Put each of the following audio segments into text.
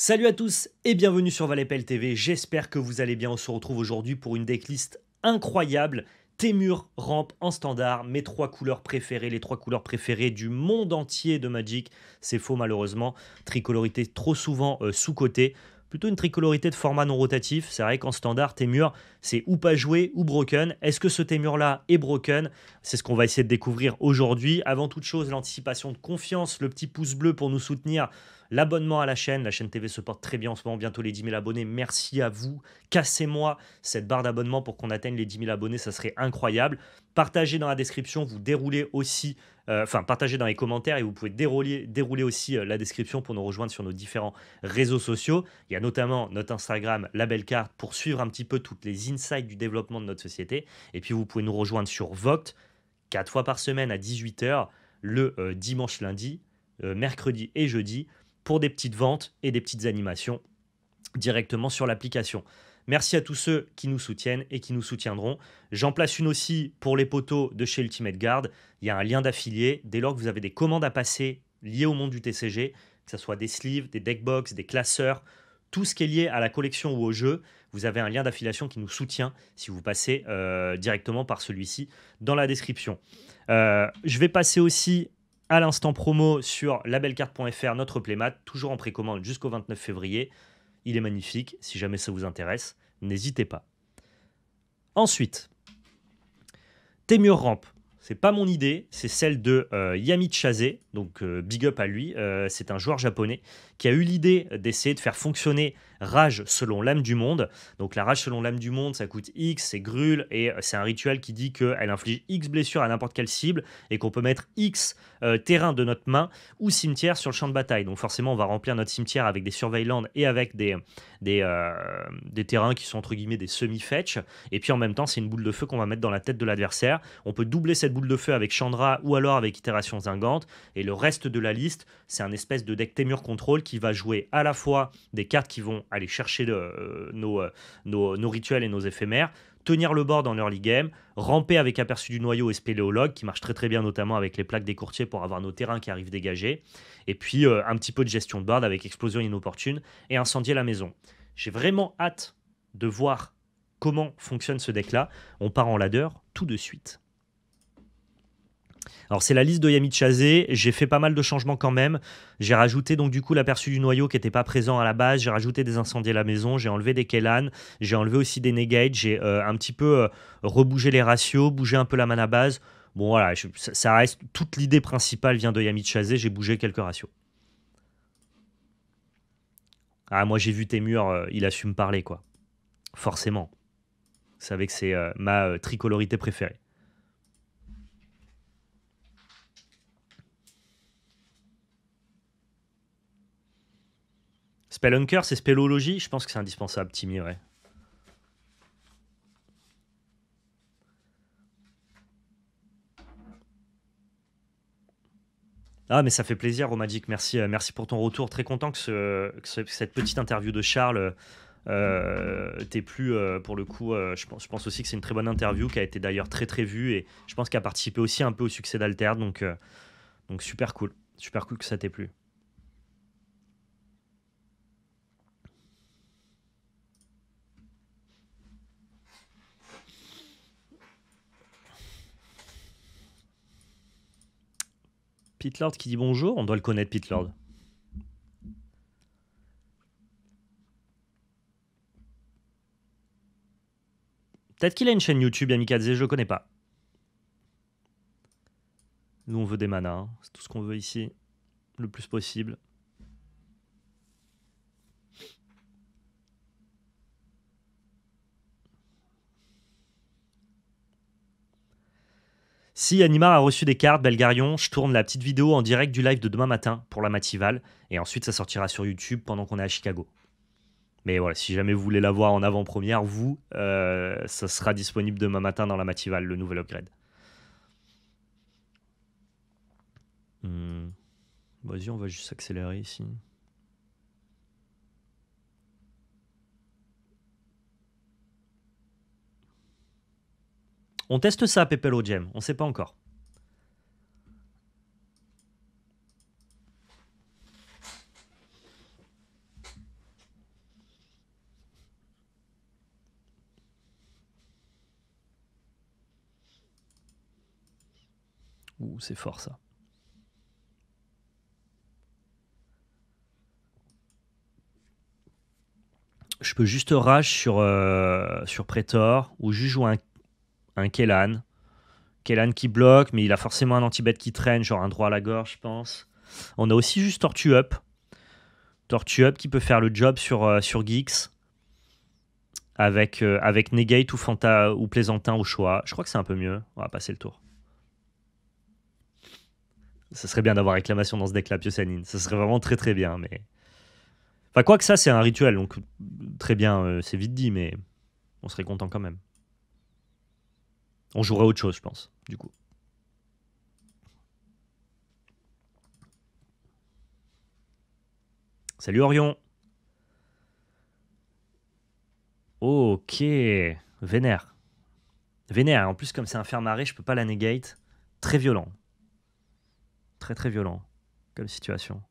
Salut à tous et bienvenue sur Valépel TV, j'espère que vous allez bien, on se retrouve aujourd'hui pour une decklist incroyable, Témur rampe en standard, mes trois couleurs préférées, les trois couleurs préférées du monde entier de Magic, c'est faux malheureusement, tricolorité trop souvent euh, sous-cotée, plutôt une tricolorité de format non rotatif. C'est vrai qu'en standard, Témur, c'est ou pas joué ou broken. Est-ce que ce Témur-là est broken C'est ce qu'on va essayer de découvrir aujourd'hui. Avant toute chose, l'anticipation de confiance, le petit pouce bleu pour nous soutenir l'abonnement à la chaîne. La chaîne TV se porte très bien en ce moment, bientôt les 10 000 abonnés. Merci à vous. Cassez-moi cette barre d'abonnement pour qu'on atteigne les 10 000 abonnés, ça serait incroyable. Partagez dans la description, vous déroulez aussi, euh, enfin partagez dans les commentaires et vous pouvez dérouler, dérouler aussi euh, la description pour nous rejoindre sur nos différents réseaux sociaux. Il y a notamment notre Instagram, la belle carte, pour suivre un petit peu toutes les insights du développement de notre société. Et puis vous pouvez nous rejoindre sur Voct, 4 fois par semaine à 18h, le euh, dimanche, lundi, mercredi et jeudi pour des petites ventes et des petites animations directement sur l'application. Merci à tous ceux qui nous soutiennent et qui nous soutiendront. J'en place une aussi pour les poteaux de chez Ultimate Guard. Il y a un lien d'affilié. Dès lors que vous avez des commandes à passer liées au monde du TCG, que ce soit des sleeves, des deckbox, des classeurs, tout ce qui est lié à la collection ou au jeu, vous avez un lien d'affiliation qui nous soutient si vous passez euh, directement par celui-ci dans la description. Euh, je vais passer aussi à l'instant promo sur labelcarte.fr, notre playmat, toujours en précommande jusqu'au 29 février. Il est magnifique, si jamais ça vous intéresse, n'hésitez pas. Ensuite, Témur Ramp. C'est pas mon idée, c'est celle de euh, Yami Chazé, donc euh, big up à lui. Euh, c'est un joueur japonais qui a eu l'idée d'essayer de faire fonctionner Rage selon l'âme du monde. Donc la Rage selon l'âme du monde, ça coûte X, c'est grul, et euh, c'est un rituel qui dit qu'elle inflige X blessures à n'importe quelle cible, et qu'on peut mettre X euh, terrains terrain de notre main ou cimetière sur le champ de bataille. Donc forcément, on va remplir notre cimetière avec des surveillants et avec des, des, euh, des terrains qui sont entre guillemets des semi-fetch, et puis en même temps, c'est une boule de feu qu'on va mettre dans la tête de l'adversaire. On peut doubler cette boule de feu avec Chandra ou alors avec Itération Zingante, et le reste de la liste, c'est un espèce de deck Temur Control qui va jouer à la fois des cartes qui vont aller chercher euh, euh, nos, rituels et nos éphémères, tenir le bord dans l'early game, ramper avec aperçu du noyau et spéléologue, qui marche très très bien notamment avec les plaques des courtiers pour avoir nos terrains qui arrivent dégagés, et puis euh, un petit peu de gestion de board avec explosion inopportune et incendier la maison. J'ai vraiment hâte de voir comment fonctionne ce deck-là. On part en ladder tout de suite. Alors c'est la liste de Yami Chazé, j'ai fait pas mal de changements quand même. J'ai rajouté donc du coup l'aperçu du noyau qui n'était pas présent à la base, j'ai rajouté des incendies à la maison, j'ai enlevé des Kellan, j'ai enlevé aussi des Negate, j'ai euh, un petit peu euh, rebougé les ratios, bougé un peu la mana base. Bon voilà, ça, reste toute l'idée principale vient de Yami j'ai bougé quelques ratios. Ah moi j'ai vu tes murs, euh, il a su me parler quoi. Forcément. Vous savez que c'est ma tricolorité préférée. Spellhunker c'est spellologie Je pense que c'est indispensable, Timmy, ouais. Ah, mais ça fait plaisir, Romagic. Merci, euh, merci pour ton retour. Très content que, cette petite interview de Charles euh, t'ait plu. Euh, pour le coup, je, pense, aussi que c'est une très bonne interview qui a été d'ailleurs très très vue et je pense qu'elle a participé aussi un peu au succès d'Alter. Donc, donc super cool. Super cool que ça t'ait plu. Pitlord Lord qui dit bonjour, on doit le connaître, Pitlord. Lord. Peut-être qu'il a une chaîne YouTube, Amikaze, je le connais pas. Nous, on veut des manas, hein. c'est tout ce qu'on veut ici, le plus possible. Si Animar a reçu des cartes, Belgarion, je tourne la petite vidéo en direct du live de demain matin pour la Matival. Et ensuite, ça sortira sur YouTube pendant qu'on est à Chicago. Mais voilà, si jamais vous voulez la voir en avant-première, vous, euh, ça sera disponible demain matin dans la Matival, le nouvel upgrade. Hmm. Vas-y, on va juste accélérer ici. On teste ça à on ne sait pas encore. Ouh, c'est fort ça. Je peux juste rage sur, euh, sur Prétor ou juste jouer un un Kellan. Kellan qui bloque, mais il a forcément un anti-bet qui traîne, genre un droit à la gorge, je pense. On a aussi juste Tortue Up. Tortue Up qui peut faire le job sur, euh, sur Geeks. Avec, euh, avec Negate ou Fanta ou Plaisantin au choix. Je crois que c'est un peu mieux. On va passer le tour. Ce serait bien d'avoir réclamation dans ce deck-là, Piosanine. Ce serait vraiment très très bien, mais... Enfin, quoi que ça, c'est un rituel, donc très bien, euh, c'est vite dit, mais on serait content quand même. On jouerait autre chose, je pense, du coup. Salut Orion. Ok, vénère. Vénère, en plus comme c'est un fer maré, je peux pas la negate. Très violent. Très très violent comme situation.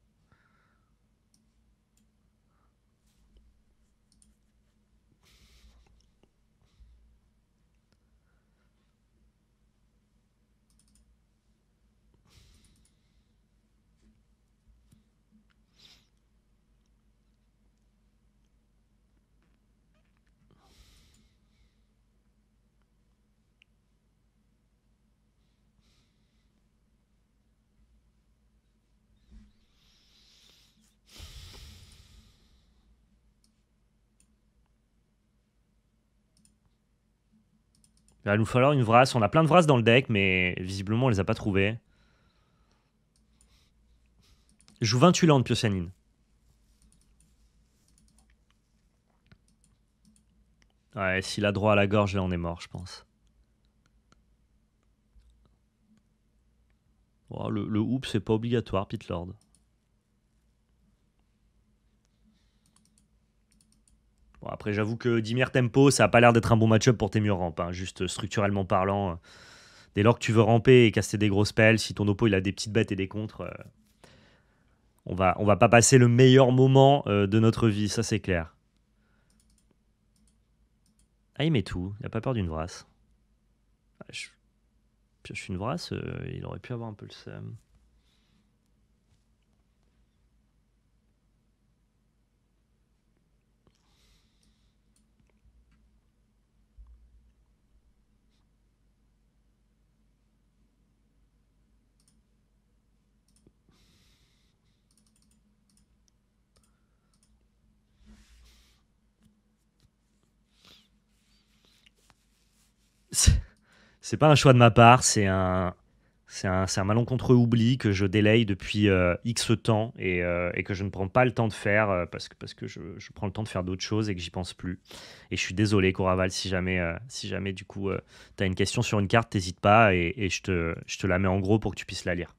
Il va nous falloir une vrasse, On a plein de Vras dans le deck, mais visiblement, on les a pas trouvées. joue 28 landes, Piocianine. Ouais, s'il a droit à la gorge, là, on est mort, je pense. Oh, le, le hoop, c'est pas obligatoire, Pitlord. Bon, après, j'avoue que Dimir Tempo, ça n'a pas l'air d'être un bon match-up pour tes murs rampes, hein. juste euh, structurellement parlant. Euh, dès lors que tu veux ramper et casser des grosses pelles, si ton oppo il a des petites bêtes et des contres, euh, on va, on va pas passer le meilleur moment de notre vie, ça c'est clair. Ah, il met tout, il n'a pas peur d'une vrasse. Ah, je... suis une vrasse, il aurait pu avoir un peu le seum. C'est pas un choix de ma part, c'est un, c'est un, malencontreux oubli que je délaye depuis euh, X temps euh, et, que je ne prends pas le temps de faire euh, parce que, parce que je, prends le temps de faire d'autres choses et que j'y pense plus. Et je suis désolé, Coraval, si jamais, si jamais du coup, tu as une question sur une carte, n'hésite pas et, je, te, je, te, la mets en gros pour que tu puisses la lire.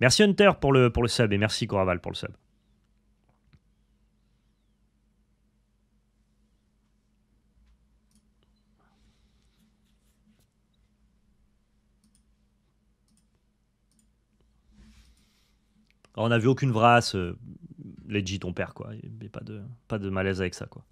Merci Hunter pour le, pour le sub et merci Coraval pour le sub. on n'a vu aucune vrasse. Euh, legit, on quoi. Il pas de, malaise avec ça, quoi.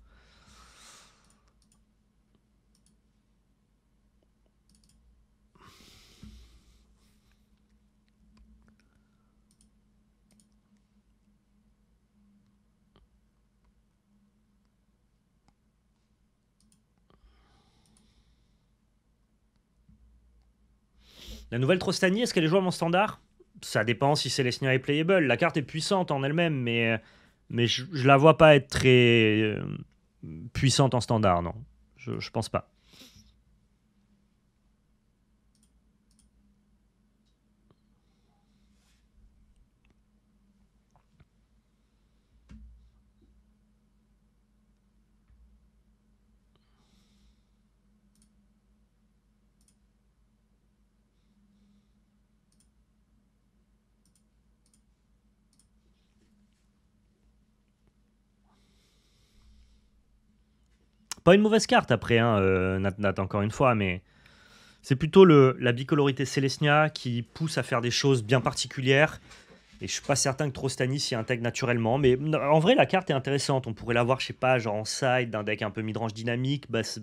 La nouvelle Trostani, est-ce qu'elle est à mon standard ça dépend si c'est les est playable. La carte est puissante en elle-même, mais, mais je, je, la vois pas être très euh, puissante en standard, non. Je, je pense pas. Pas une mauvaise carte après, hein, euh, Nat, encore une fois, mais c'est plutôt la bicolorité Celestia qui pousse à faire des choses bien particulières. Et je suis pas certain que Trostani s'y intègre naturellement. Mais en vrai, la carte est intéressante. On pourrait l'avoir, je sais pas, genre en side, d'un deck un peu midrange dynamique, base,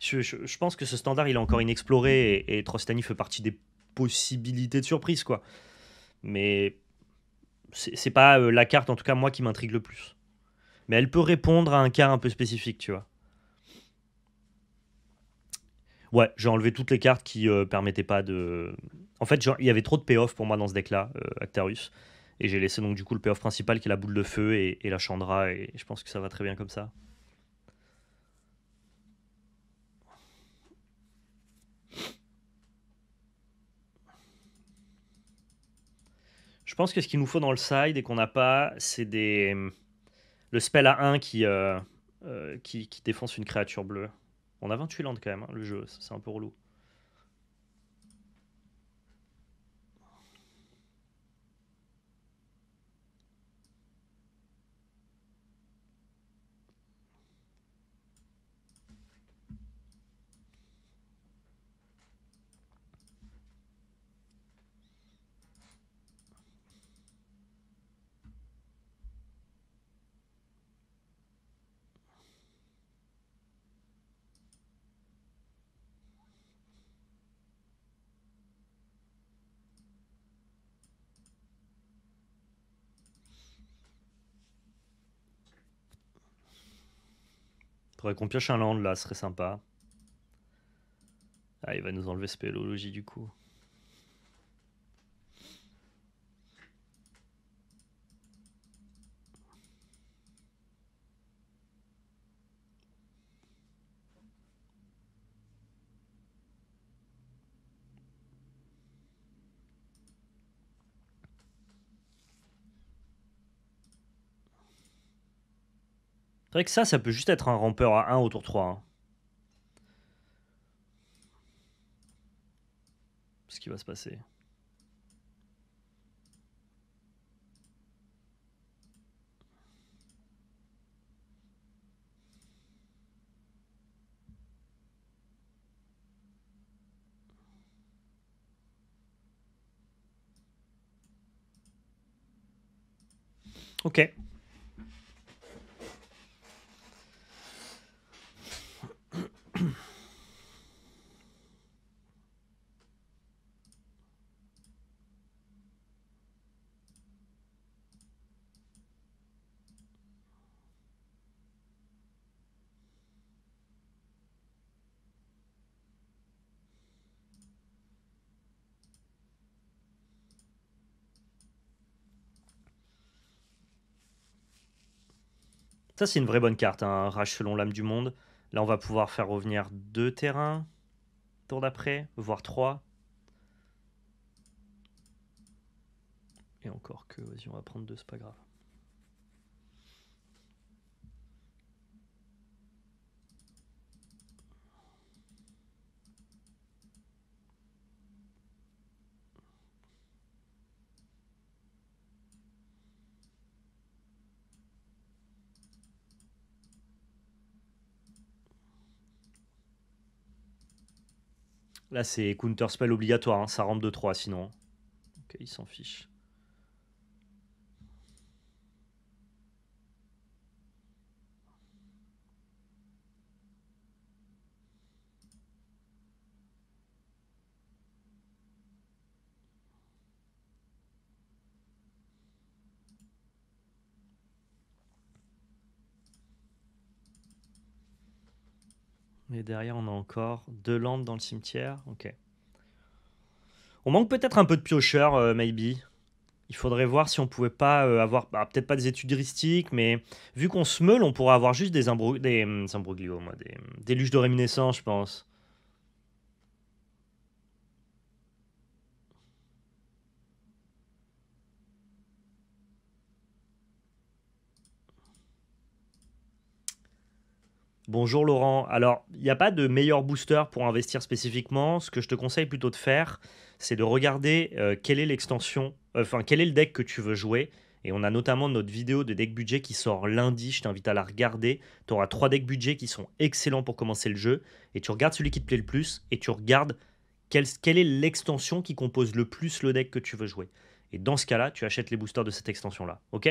Je, pense que ce standard, il est encore inexploré. Et, Trostani fait partie des possibilités de surprise, quoi. Mais c'est pas euh, la carte, en tout cas, moi, qui m'intrigue le plus mais elle peut répondre à un cas un peu spécifique, tu vois. Ouais, j'ai enlevé toutes les cartes qui euh, permettaient pas de. En fait, il y avait trop de payoff pour moi dans ce deck-là, euh, Actarus. Et j'ai laissé donc du coup le payoff principal qui est la boule de feu et, et la Chandra, et je pense que ça va très bien comme ça. Je pense que ce qu'il nous faut dans le side et qu'on n'a pas, c'est des hum, le spell à 1 qui, euh, euh, qui, qui défonce une créature bleue. On a 28 landes quand même, hein, le jeu, c'est un peu relou. Faudrait qu'on pioche un land là, ce serait sympa. Ah, il va nous enlever spéléologie du coup. C'est vrai que ça, ça peut juste être un rampeur à 1 au tour 3. Ce qui va se passer. Ok. c'est une vraie bonne carte, hein, un Rage selon l'âme du monde. Là, on va pouvoir faire revenir deux terrains, tour d'après, voire trois. Et encore que, vas-y, on va prendre deux, c'est pas grave. Là, c'est counter-spell obligatoire, hein. ça rampe de 3 sinon. Ok, il s'en fiche. derrière, on a encore deux lampes dans le cimetière. Ok. On manque peut-être un peu de piocheurs, euh, maybe. Il faudrait voir si on pouvait pas euh, avoir, bah, peut-être pas des études heuristiques, mais vu qu'on se meule, on pourrait avoir juste des, imbro... des, luches hum, de réminiscence, je pense. Bonjour Laurent. Alors, il n'y a pas de meilleur booster pour investir spécifiquement. Ce que je te conseille plutôt de faire, c'est de regarder euh, quelle est l'extension, euh, enfin, quel est le deck que tu veux jouer. Et on a notamment notre vidéo de deck budget qui sort lundi. Je t'invite à la regarder. Tu auras trois decks budget qui sont excellents pour commencer le jeu. Et tu regardes celui qui te plaît le plus et tu regardes quelle est l'extension qui compose le plus le deck que tu veux jouer. Et dans ce cas-là, tu achètes les boosters de cette extension-là. OK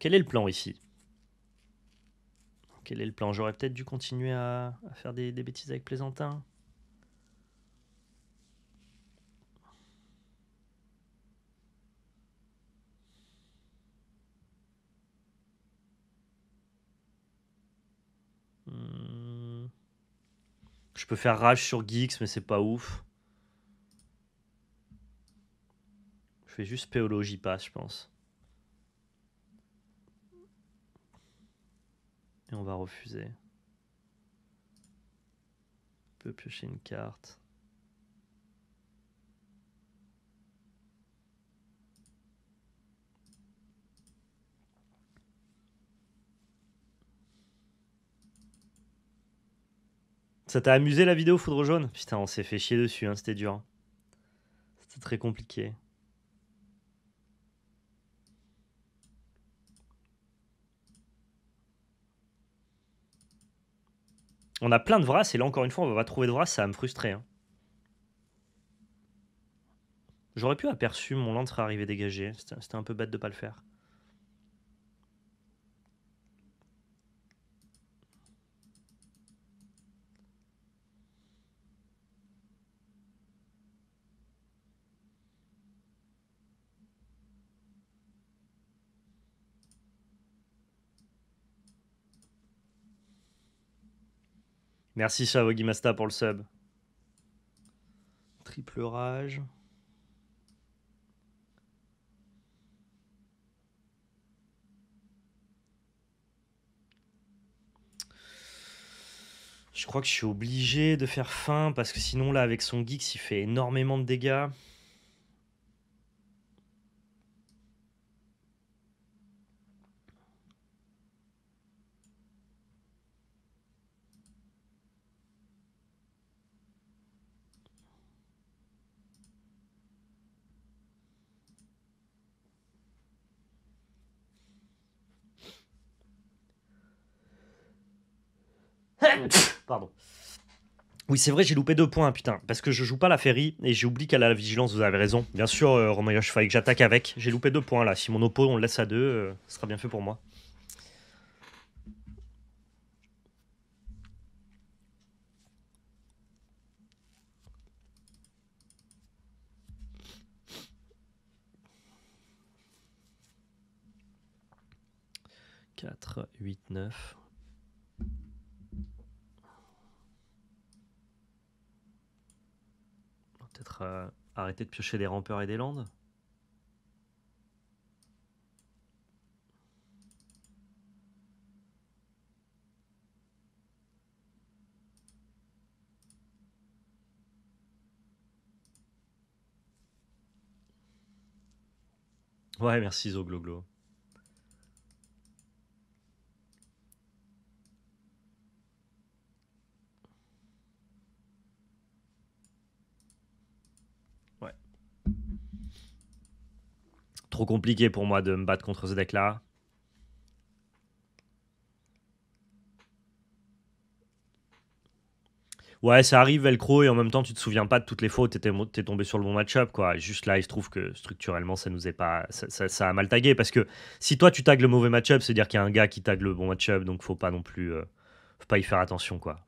Quel est le plan ici Quel est le plan J'aurais peut-être dû continuer à, faire des, bêtises avec Plaisantin. Hmm. Je peux faire rage sur Geeks, mais c'est pas ouf. Je fais juste péologie passe, je pense. et on va refuser. On peut piocher une carte. Ça t'a amusé la vidéo Foudre Jaune Putain, on s'est fait chier dessus, hein, c'était dur. C'était très compliqué. On a plein de Vras, et là encore une fois, on va pas trouver de Vras, ça va me frustrer. Hein. J'aurais pu aperçu mon lance arriver dégagé, c'était un peu bête de pas le faire. Merci Gimasta pour le sub. Triple rage. Je crois que je suis obligé de faire fin parce que sinon là avec son geeks il fait énormément de dégâts. Oui, c'est vrai, j'ai loupé deux points, putain. Parce que je joue pas la ferry et j'oublie qu'elle a la vigilance, vous avez raison. Bien sûr, euh, je fallait que j'attaque avec. J'ai loupé deux points là. Si mon oppo on le laisse à deux, euh, ce sera bien fait pour moi. 4, 8, 9... être euh, arrêter de piocher des rampeurs et des landes. Ouais, merci Zogloglo. Trop compliqué pour moi de me battre contre ce deck-là. Ouais, ça arrive, Velcro, et en même temps, tu te souviens pas de toutes les fautes, t'es tombé sur le bon matchup quoi. Juste là, il se trouve que structurellement, ça nous est pas. Ça, a mal tagué, parce que si toi, tu tagues le mauvais match-up, c'est-à-dire qu'il y a un gars qui tague le bon match-up, donc faut pas non plus. Euh, pas y faire attention, quoi.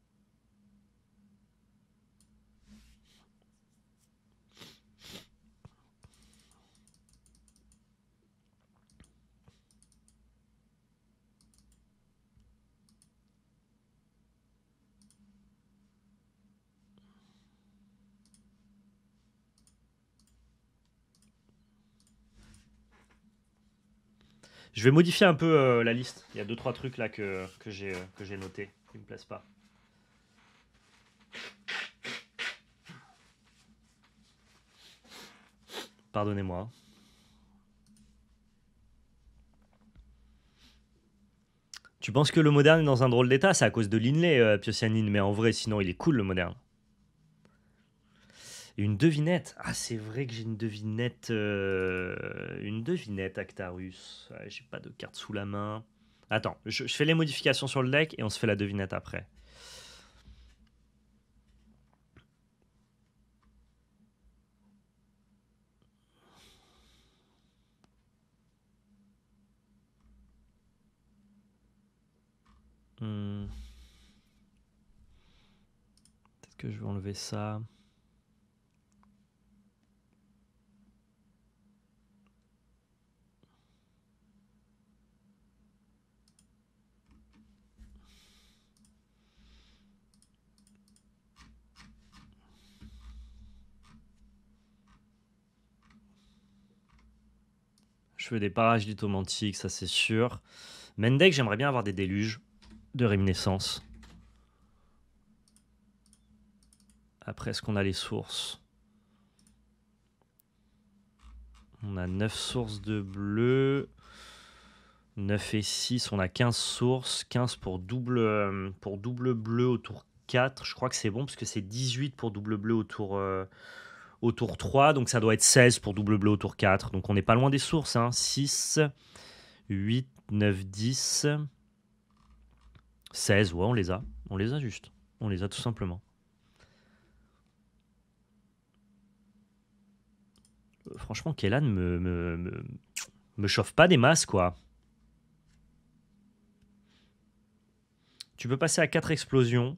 Je vais modifier un peu euh, la liste. Il y a deux trois trucs là que, que j'ai euh, que j'ai noté qui me plaisent pas. Pardonnez-moi. Tu penses que le moderne est dans un drôle d'état C'est à cause de Linley, euh, mais en vrai, sinon, il est cool le moderne. Une devinette. Ah, c'est vrai que j'ai une devinette. Euh, une devinette, Actarus. j'ai pas de carte sous la main. Attends, je, fais les modifications sur le deck et on se fait la devinette après. Hmm. Peut-être que je vais enlever ça. des parages lithomantiques, ça c'est sûr. Mendek, j'aimerais bien avoir des déluges de réminiscence. Après, est-ce qu'on a les sources On a 9 sources de bleu. 9 et 6, on a 15 sources. 15 pour double, euh, pour double bleu autour 4. Je crois que c'est bon parce que c'est 18 pour double bleu autour euh, au tour 3, donc ça doit être 16 pour double bleu au tour 4. Donc on n'est pas loin des sources, 6, 8, 9, 10, 16, ouais, on les a. On les a juste. On les a tout simplement. Euh, franchement, kellan me, me, me chauffe pas des masses, quoi. Tu peux passer à 4 explosions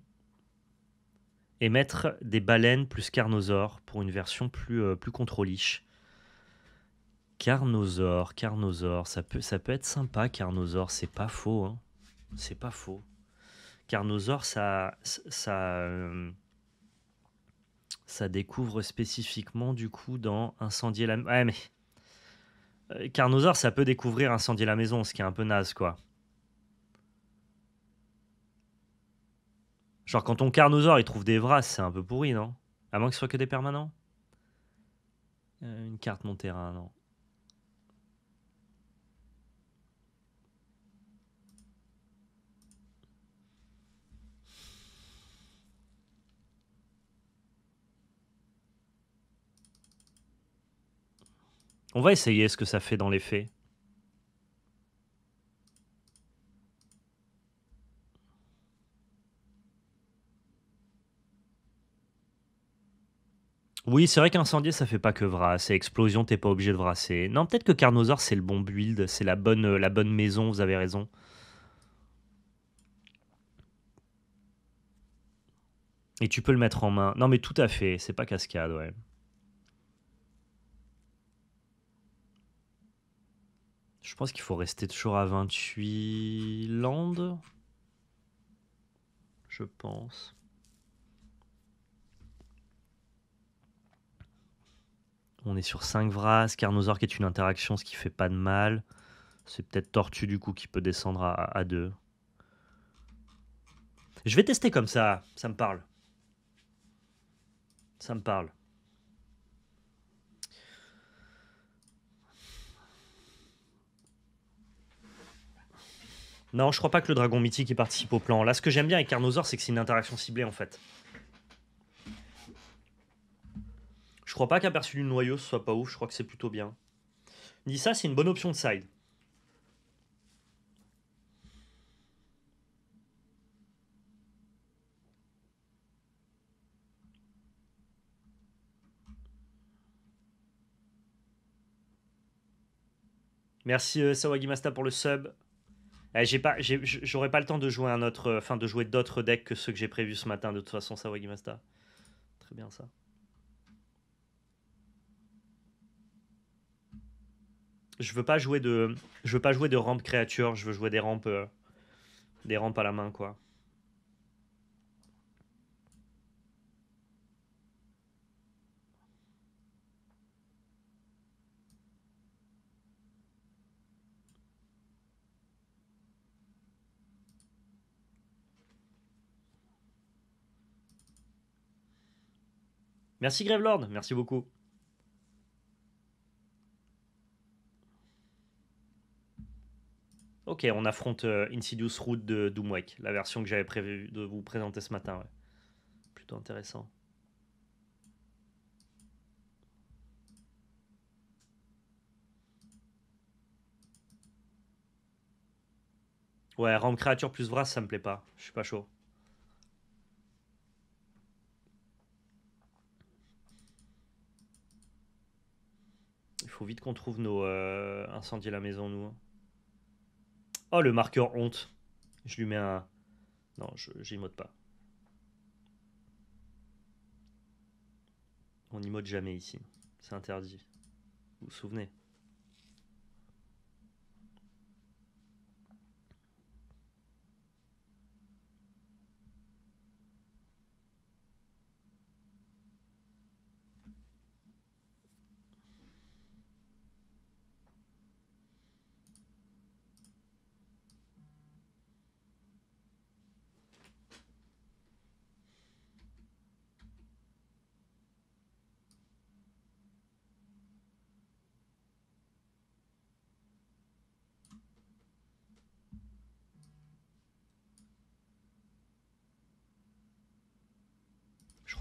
et mettre des baleines plus carnosaures pour une version plus, euh, plus contrôliche. Carnosaure, carnosaure, ça peut, ça peut être sympa, carnosaure, c'est pas faux. Hein. C'est pas faux. Carnosaure, ça, ça, ça euh, découvre spécifiquement du coup dans Incendier la... Ouais mais... Euh, carnosaure, ça peut découvrir Incendier la maison, ce qui est un peu naze quoi. Genre, quand ton carnosaure, il trouve des vras, c'est un peu pourri, non À moins que ce soit que des permanents euh, Une carte, mon terrain, non. On va essayer ce que ça fait dans les faits. Oui, c'est vrai qu'incendier, ça fait pas que Vras. c'est explosion, t'es pas obligé de vrasser. Non, peut-être que Carnosaur, c'est le bon build, c'est la bonne, euh, la bonne maison, vous avez raison. Et tu peux le mettre en main. Non, mais tout à fait, c'est pas cascade, ouais. Je pense qu'il faut rester toujours à 28 landes. Je pense. On est sur 5 Vras, Carnosaur qui est une interaction, ce qui fait pas de mal. C'est peut-être Tortue du coup qui peut descendre à 2. Je vais tester comme ça, ça me parle. Ça me parle. Non, je crois pas que le dragon mythique participe au plan. Là, ce que j'aime bien avec Carnosaur, c'est que c'est une interaction ciblée en fait. Je crois pas qu'aperçu du noyau soit pas ouf, je crois que c'est plutôt bien. ça, c'est une bonne option de side. Merci euh, Sawagimasta pour le sub. Eh, j'ai pas, j'aurais pas le temps de jouer un autre, euh, enfin de jouer d'autres decks que ceux que j'ai prévus ce matin. De toute façon, Sawagimasta. Très bien ça. je veux pas jouer de je veux pas jouer de rampe créature, je veux jouer des rampes euh, des rampes à la main quoi. Merci Gravelord, merci beaucoup. Ok, on affronte euh, Insidious Route de Doomwake, la version que j'avais prévu de vous présenter ce matin. Plutôt intéressant. Ouais, rampe créature plus Vras, ça me plaît pas. Je suis pas chaud. Il faut vite qu'on trouve nos euh, à la maison, nous. Hein. Oh, le marqueur honte. Je lui mets un... Non, je mode pas. On mode jamais ici. C'est interdit. Vous vous souvenez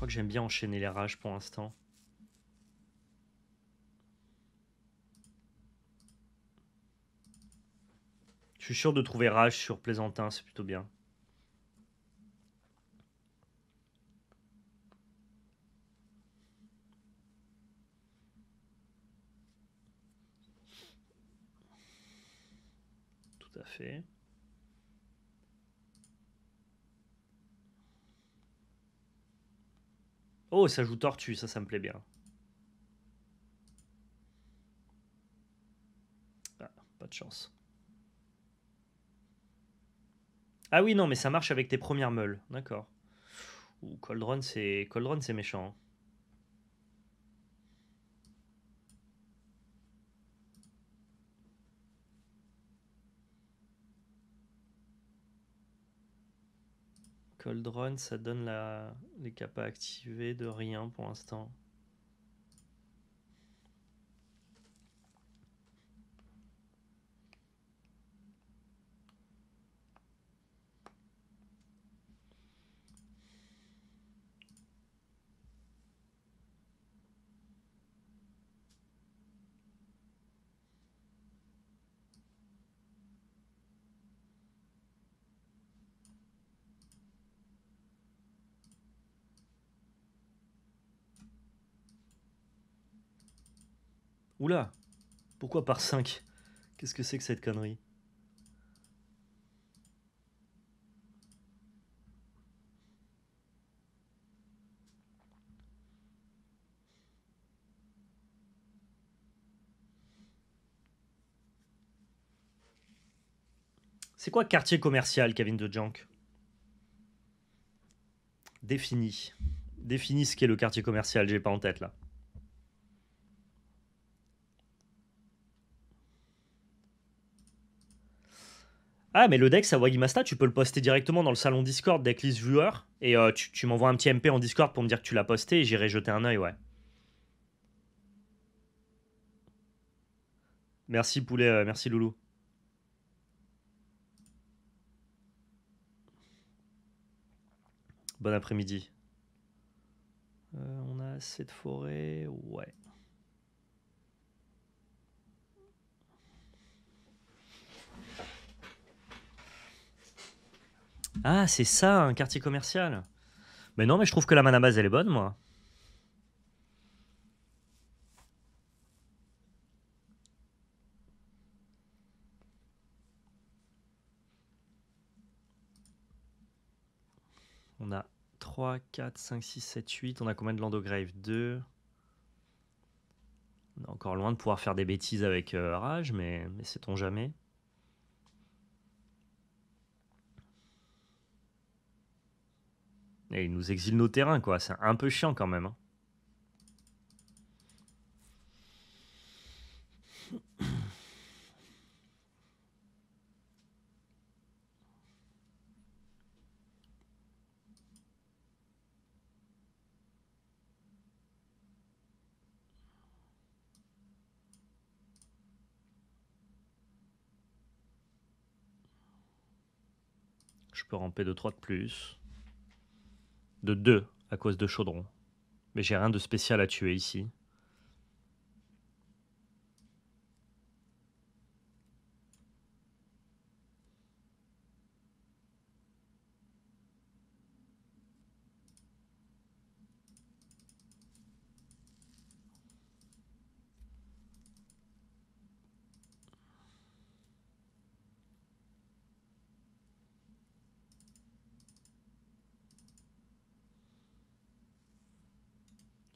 que j'aime bien enchaîner les rages pour l'instant. Je suis sûr de trouver rage sur Plaisantin, c'est plutôt bien. Tout à fait. Oh, ça joue tortue, ça, ça me plaît bien. Ah, pas de chance. Ah oui, non, mais ça marche avec tes premières meules. D'accord. Ou Coldron c'est méchant. Coldron ça donne la... les capas activés de rien pour l'instant. Oula Pourquoi par 5 Qu'est-ce que c'est que cette connerie C'est quoi quartier commercial, Kevin de Junk Définis. Définis ce qu'est le quartier commercial, j'ai pas en tête là. Ah, mais le deck ça Guimasta, tu peux le poster directement dans le salon Discord Decklist Viewer. Et euh, tu, m'envoies un petit MP en Discord pour me dire que tu l'as posté et j'irai jeter un œil ouais. Merci Poulet, euh, merci Loulou. Bon après-midi. Euh, on a assez de forêt, ouais. Ah, c'est ça, un quartier commercial. Mais non, mais je trouve que la mana base, elle est bonne, moi. On a 3, 4, 5, 6, 7, 8. On a combien de Landograve 2. On est encore loin de pouvoir faire des bêtises avec euh, Rage, mais, mais sait-on jamais. Et ils nous exile nos terrains, quoi. C'est un peu chiant quand même. Hein. Je peux ramper de 3 de plus de deux à cause de chaudron. Mais j'ai rien de spécial à tuer ici.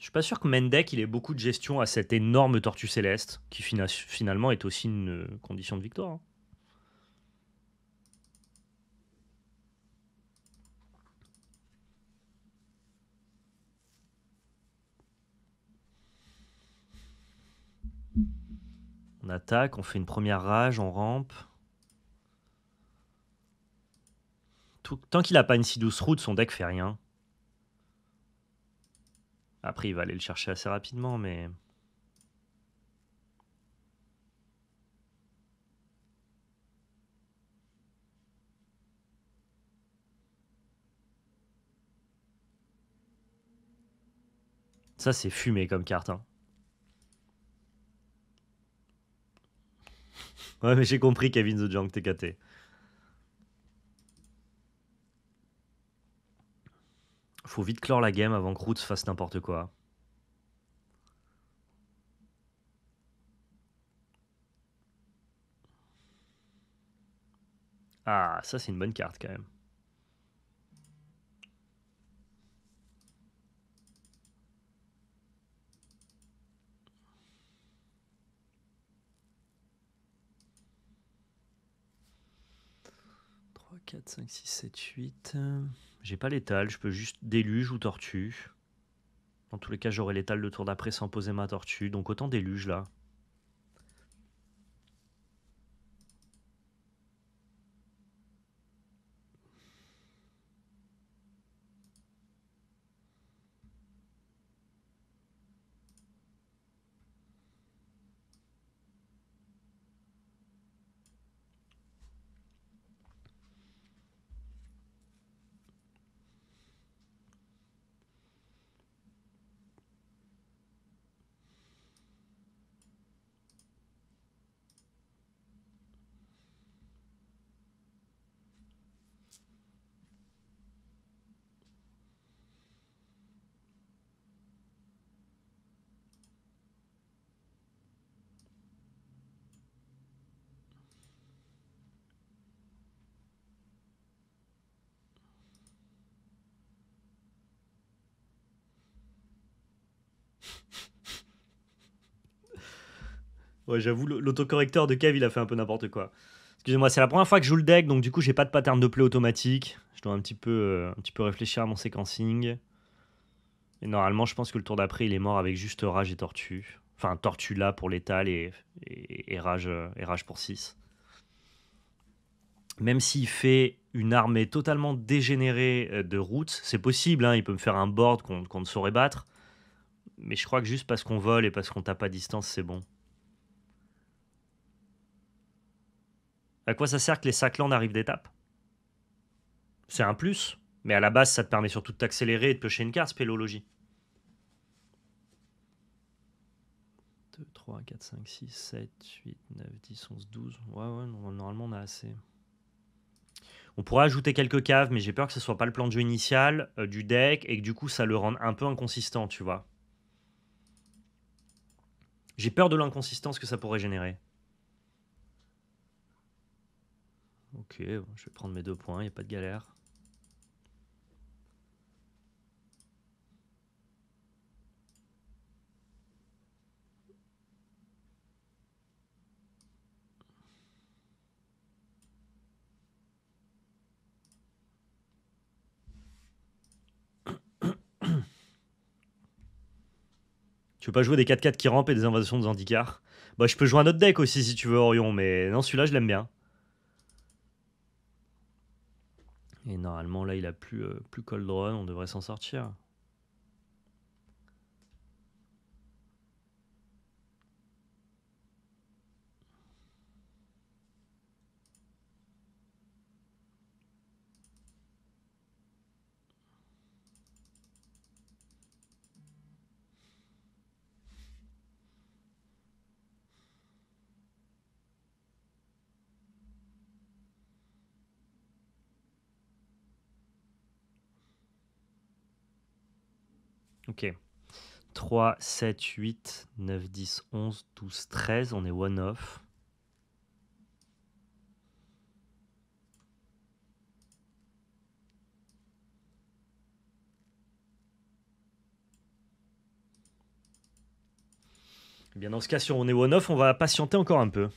Je suis pas sûr que Mendek il ait beaucoup de gestion à cette énorme tortue céleste qui finalement est aussi une euh, condition de victoire. Hein. On attaque, on fait une première rage, on rampe. tant qu'il n'a pas une si douce route, son deck fait rien. Après, il va aller le chercher assez rapidement, mais. Ça, c'est fumé comme carte. Hein. Ouais, mais j'ai compris, Kevin The Junk TKT. Il faut vite clore la game avant que Roots fasse n'importe quoi. Ah, ça c'est une bonne carte quand même. 3, 4, 5, 6, 7, 8. J'ai pas l'étale, je peux juste déluge ou tortue. Dans tous les cas, j'aurai l'étale le tour d'après sans poser ma tortue, donc autant déluge là. Ouais, j'avoue, l'autocorrecteur de Kev, il a fait un peu n'importe quoi. Excusez-moi, c'est la première fois que je joue le deck, donc du coup, j'ai pas de pattern de play automatique. Je dois un petit peu, euh, un petit peu réfléchir à mon séquencing. Et normalement, je pense que le tour d'après, il est mort avec juste Rage et Tortue. Enfin, Tortue là pour l'étal et, rage, Rage pour 6. Même s'il fait une armée totalement dégénérée euh, de routes, c'est possible, hein, il peut me faire un board qu'on ne saurait battre. Mais je crois que juste parce qu'on vole et parce qu'on tape pas distance, c'est bon. À quoi ça sert que les sacs arrivent d'étape C'est un plus, mais à la base, ça te permet surtout de t'accélérer et de piocher une carte, spéléologie. 2, 3, 4, 5, 6, 7, 8, 9, 10, 11, 12. Ouais, ouais, normalement, on a assez. On pourrait ajouter quelques caves, mais j'ai peur que ce soit pas le plan de jeu initial euh, du deck et que du coup, ça le rende un peu inconsistant, tu vois. J'ai peur de l'inconsistance que ça pourrait générer. Ok, je vais prendre mes deux points, il n'y a pas de galère. Tu veux pas jouer des 4-4 qui rampent et des invasions de Zandikar Bah je peux jouer un autre deck aussi si tu veux Orion, mais non celui-là je l'aime bien. Et normalement, là, il a plus, euh, plus Cold on devrait s'en sortir. Ok. 3, 7, 8, 9, 10, 11, 12, 13. On est one off. Eh bien, dans ce cas, si on est one-off, on va patienter encore un peu.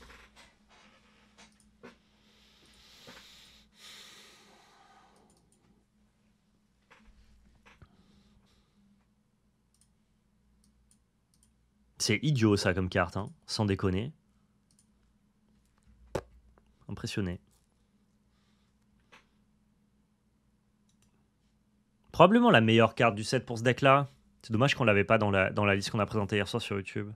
C'est idiot ça comme carte, hein, sans déconner. Impressionné. Probablement la meilleure carte du set pour ce deck là. C'est dommage qu'on l'avait pas dans la, dans la liste qu'on a présentée hier soir sur YouTube.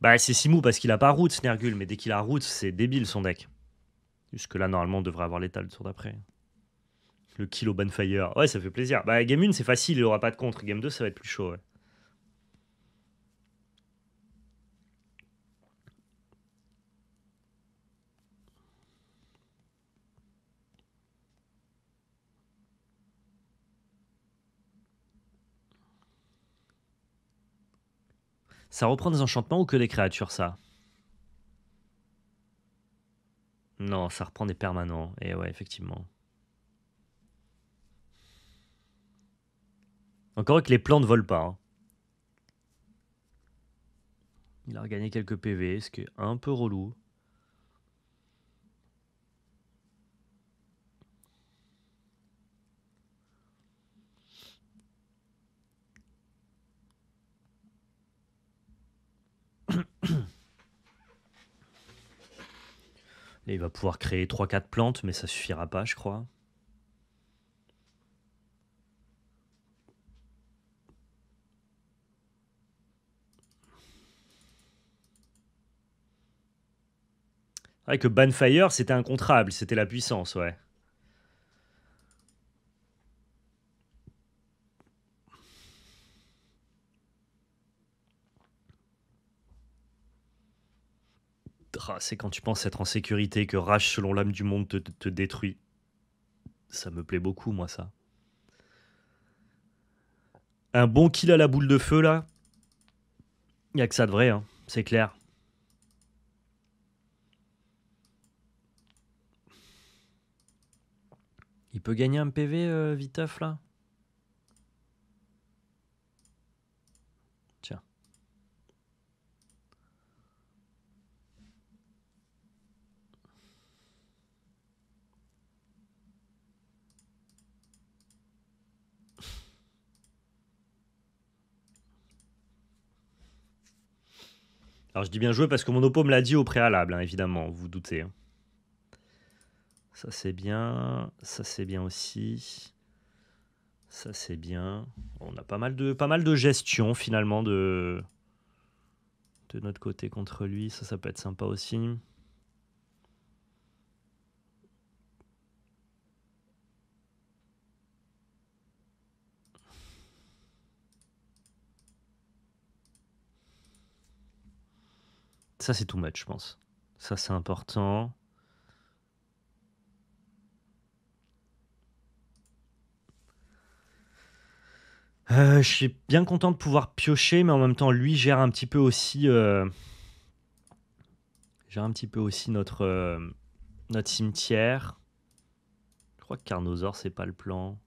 Bah c'est Simou parce qu'il a pas route Snergul, mais dès qu'il a route, c'est débile son deck. Jusque là normalement on devrait avoir l'étal le tour d'après. Le kilo au Ouais ça fait plaisir. Bah game 1 c'est facile, il aura pas de contre. Game 2 ça va être plus chaud ouais. Ça reprend des enchantements ou que des créatures, ça Non, ça reprend des permanents. Et eh ouais, effectivement. Encore que les plans ne volent pas. Hein. Il a regagné quelques PV, ce qui est un peu relou. Là, il va pouvoir créer 3-4 plantes, mais ça suffira pas, je crois. C'est ah, vrai que Banfire, c'était incontrable, c'était la puissance, ouais. Ah, c'est quand tu penses être en sécurité que Rage selon l'âme du monde te, détruit. Ça me plaît beaucoup, moi, ça. Un bon kill à la boule de feu, là. Y a que ça de vrai, hein. c'est clair. Il peut gagner un PV, euh, Viteuf, là Alors je dis bien joué parce que mon oppo me l'a dit au préalable, hein, évidemment, vous, vous doutez. Hein. Ça c'est bien, ça c'est bien aussi. Ça c'est bien. On a pas mal de pas mal de gestion finalement de de notre côté contre lui, ça ça peut être sympa aussi. Ça, c'est tout match, je pense. Ça, c'est important. Euh, je suis bien content de pouvoir piocher, mais en même temps, lui gère un petit peu aussi, euh, gère un petit peu aussi notre, euh, notre cimetière. Je crois que Carnosaur, c'est pas le plan.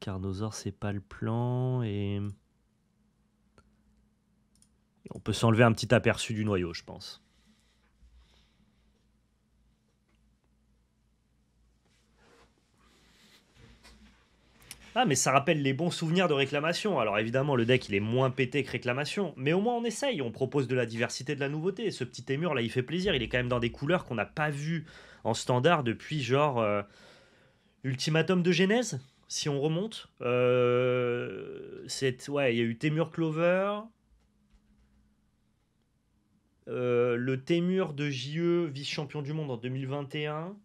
Carnosaur, c'est pas le plan et on peut s'enlever un petit aperçu du noyau, je pense. Ah, mais ça rappelle les bons souvenirs de réclamation. Alors évidemment, le deck, il est moins pété que réclamation. Mais au moins, on essaye. On propose de la diversité, de la nouveauté. Ce petit Témur, là, il fait plaisir. Il est quand même dans des couleurs qu'on n'a pas vues en standard depuis, genre, euh, Ultimatum de Genèse, si on remonte. Euh, ouais, il y a eu Témur Clover, euh, le Témur de JE, vice-champion du monde en 2021,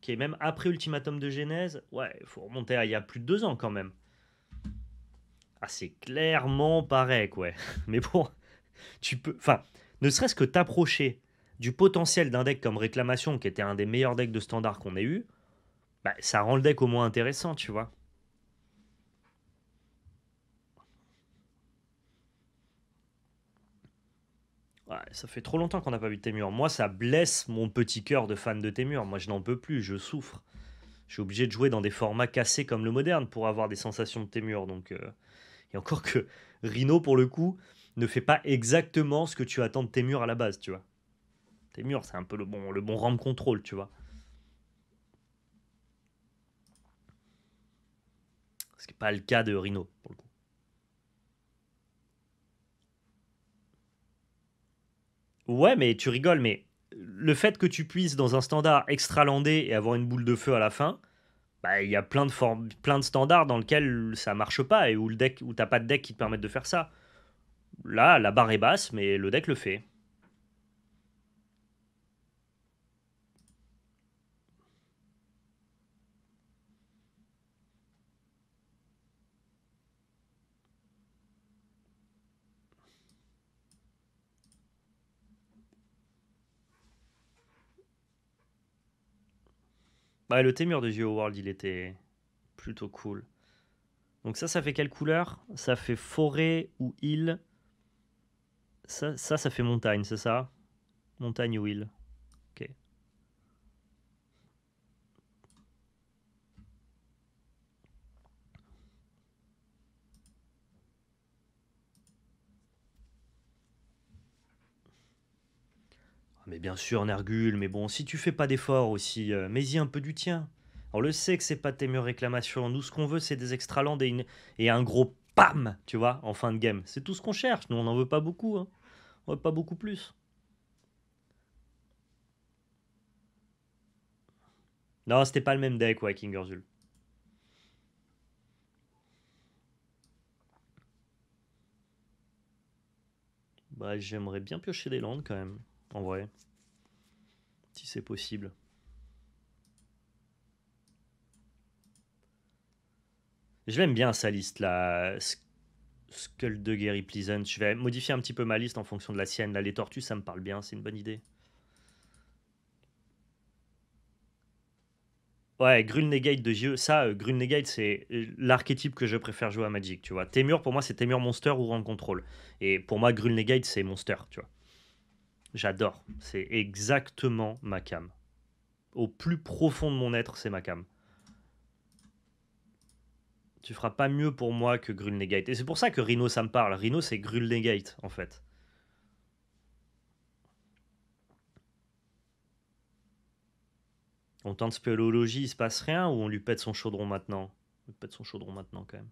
qui est même après Ultimatum de Genèse, ouais, il faut remonter à il y a plus de deux ans quand même. Ah, c'est clairement pareil, quoi. Mais bon, tu peux. Enfin, ne serait-ce que t'approcher du potentiel d'un deck comme Réclamation, qui était un des meilleurs decks de standard qu'on ait eu, bah, ça rend le deck au moins intéressant, tu vois. Bah, ça fait trop longtemps qu'on n'a pas vu Témur. Moi, ça blesse mon petit cœur de fan de Témur. Moi, je n'en peux plus, je souffre. Je suis obligé de jouer dans des formats cassés comme le moderne pour avoir des sensations de Témur. Donc, euh, Et encore que Rhino, pour le coup, ne fait pas exactement ce que tu attends de Témur à la base, tu vois. Témur, c'est un peu le bon, le bon contrôle, tu vois. Ce qui n'est pas le cas de Rhino, pour le coup. Ouais, mais tu rigoles, mais le fait que tu puisses dans un standard extralandais et avoir une boule de feu à la fin, bah, il y a plein de, formes, plein de standards dans lesquels ça marche pas et où le deck où t'as pas de deck qui te permette de faire ça. Là, la barre est basse, mais le deck le fait. Bah, le témur de Geo World, il était plutôt cool. Donc ça, ça fait quelle couleur Ça fait forêt ou île. Ça, ça, ça fait montagne, c'est ça Montagne ou île mais bien sûr, Nergul, mais bon, si tu fais pas d'efforts aussi, euh, mets-y un peu du tien. On le sait que c'est pas tes meilleures réclamations. Nous, ce qu'on veut, c'est des extra et, et un gros PAM, tu vois, en fin de game. C'est tout ce qu'on cherche. Nous, on n'en veut pas beaucoup. Hein. On veut pas beaucoup plus. Non, c'était pas le même deck, ouais, King Bah, j'aimerais bien piocher des landes quand même en vrai, si c'est possible. Je l'aime bien sa liste là. Skull de Gary Pleasant. Je vais modifier un petit peu ma liste en fonction de la sienne. les tortues, ça me parle bien, c'est une bonne idée. Ouais, Grul de jeu Ça, euh, c'est euh, l'archétype que je préfère jouer à Magic, tu vois. Temur, pour moi, c'est Temur Monster ou Run Control. Et pour moi, Grunegate c'est Monster, tu vois. J'adore. C'est exactement ma cam. Au plus profond de mon être, c'est ma cam. Tu feras pas mieux pour moi que Grul Et c'est pour ça que Rhino, ça me parle. Rhino, c'est Grul en fait. On tente Spéologie, il se passe rien, ou on lui pète son chaudron maintenant On lui pète son chaudron maintenant, quand même.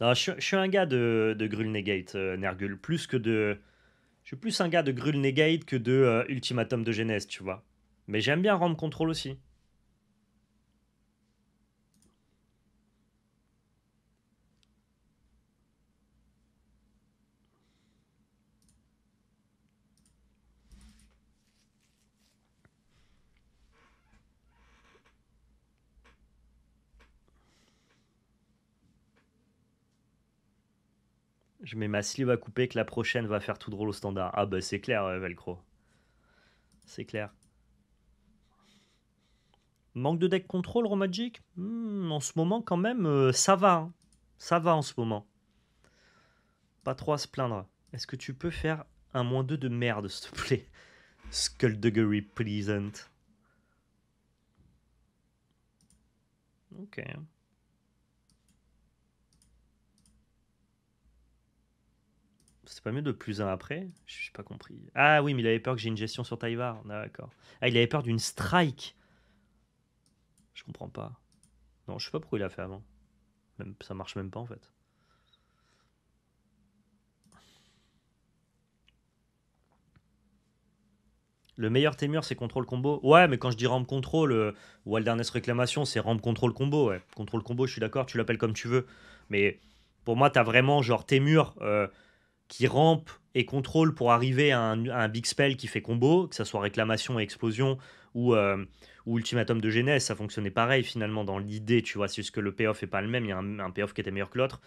je, suis un gars de, de euh, Nergul, plus que de. Je suis plus un gars de grulnegate que de euh, Ultimatum de Genèse, tu vois. Mais j'aime bien rendre Control aussi. Je mets ma sleeve à couper que la prochaine va faire tout drôle au standard. Ah bah c'est clair, euh, Velcro. C'est clair. Manque de deck contrôle, Romagic hmm, En ce moment, quand même, euh, ça va. Hein. Ça va en ce moment. Pas trop à se plaindre. Est-ce que tu peux faire un moins 2 de merde, s'il te plaît Skullduggery Pleasant. Ok. C'est pas mieux de plus un après Je n'ai pas compris. Ah oui, mais il avait peur que j'ai une gestion sur Taïvar. Ah, d'accord. Ah, il avait peur d'une strike. Je comprends pas. Non, je sais pas pourquoi il a fait avant. Même, ça marche même pas en fait. Le meilleur Témur, c'est contrôle combo. Ouais, mais quand je dis rampe contrôle ou euh, réclamation, c'est rampe contrôle combo. Ouais. Contrôle combo, je suis d'accord, tu l'appelles comme tu veux. Mais pour moi, t'as vraiment genre Témur. Euh, qui rampe et contrôle pour arriver à un, big spell qui fait combo, que ce soit réclamation et explosion euh, ou, ultimatum de genèse, ça fonctionnait pareil finalement dans l'idée, tu vois, c'est juste que le payoff est pas le même, il y a un, payoff qui était meilleur que l'autre.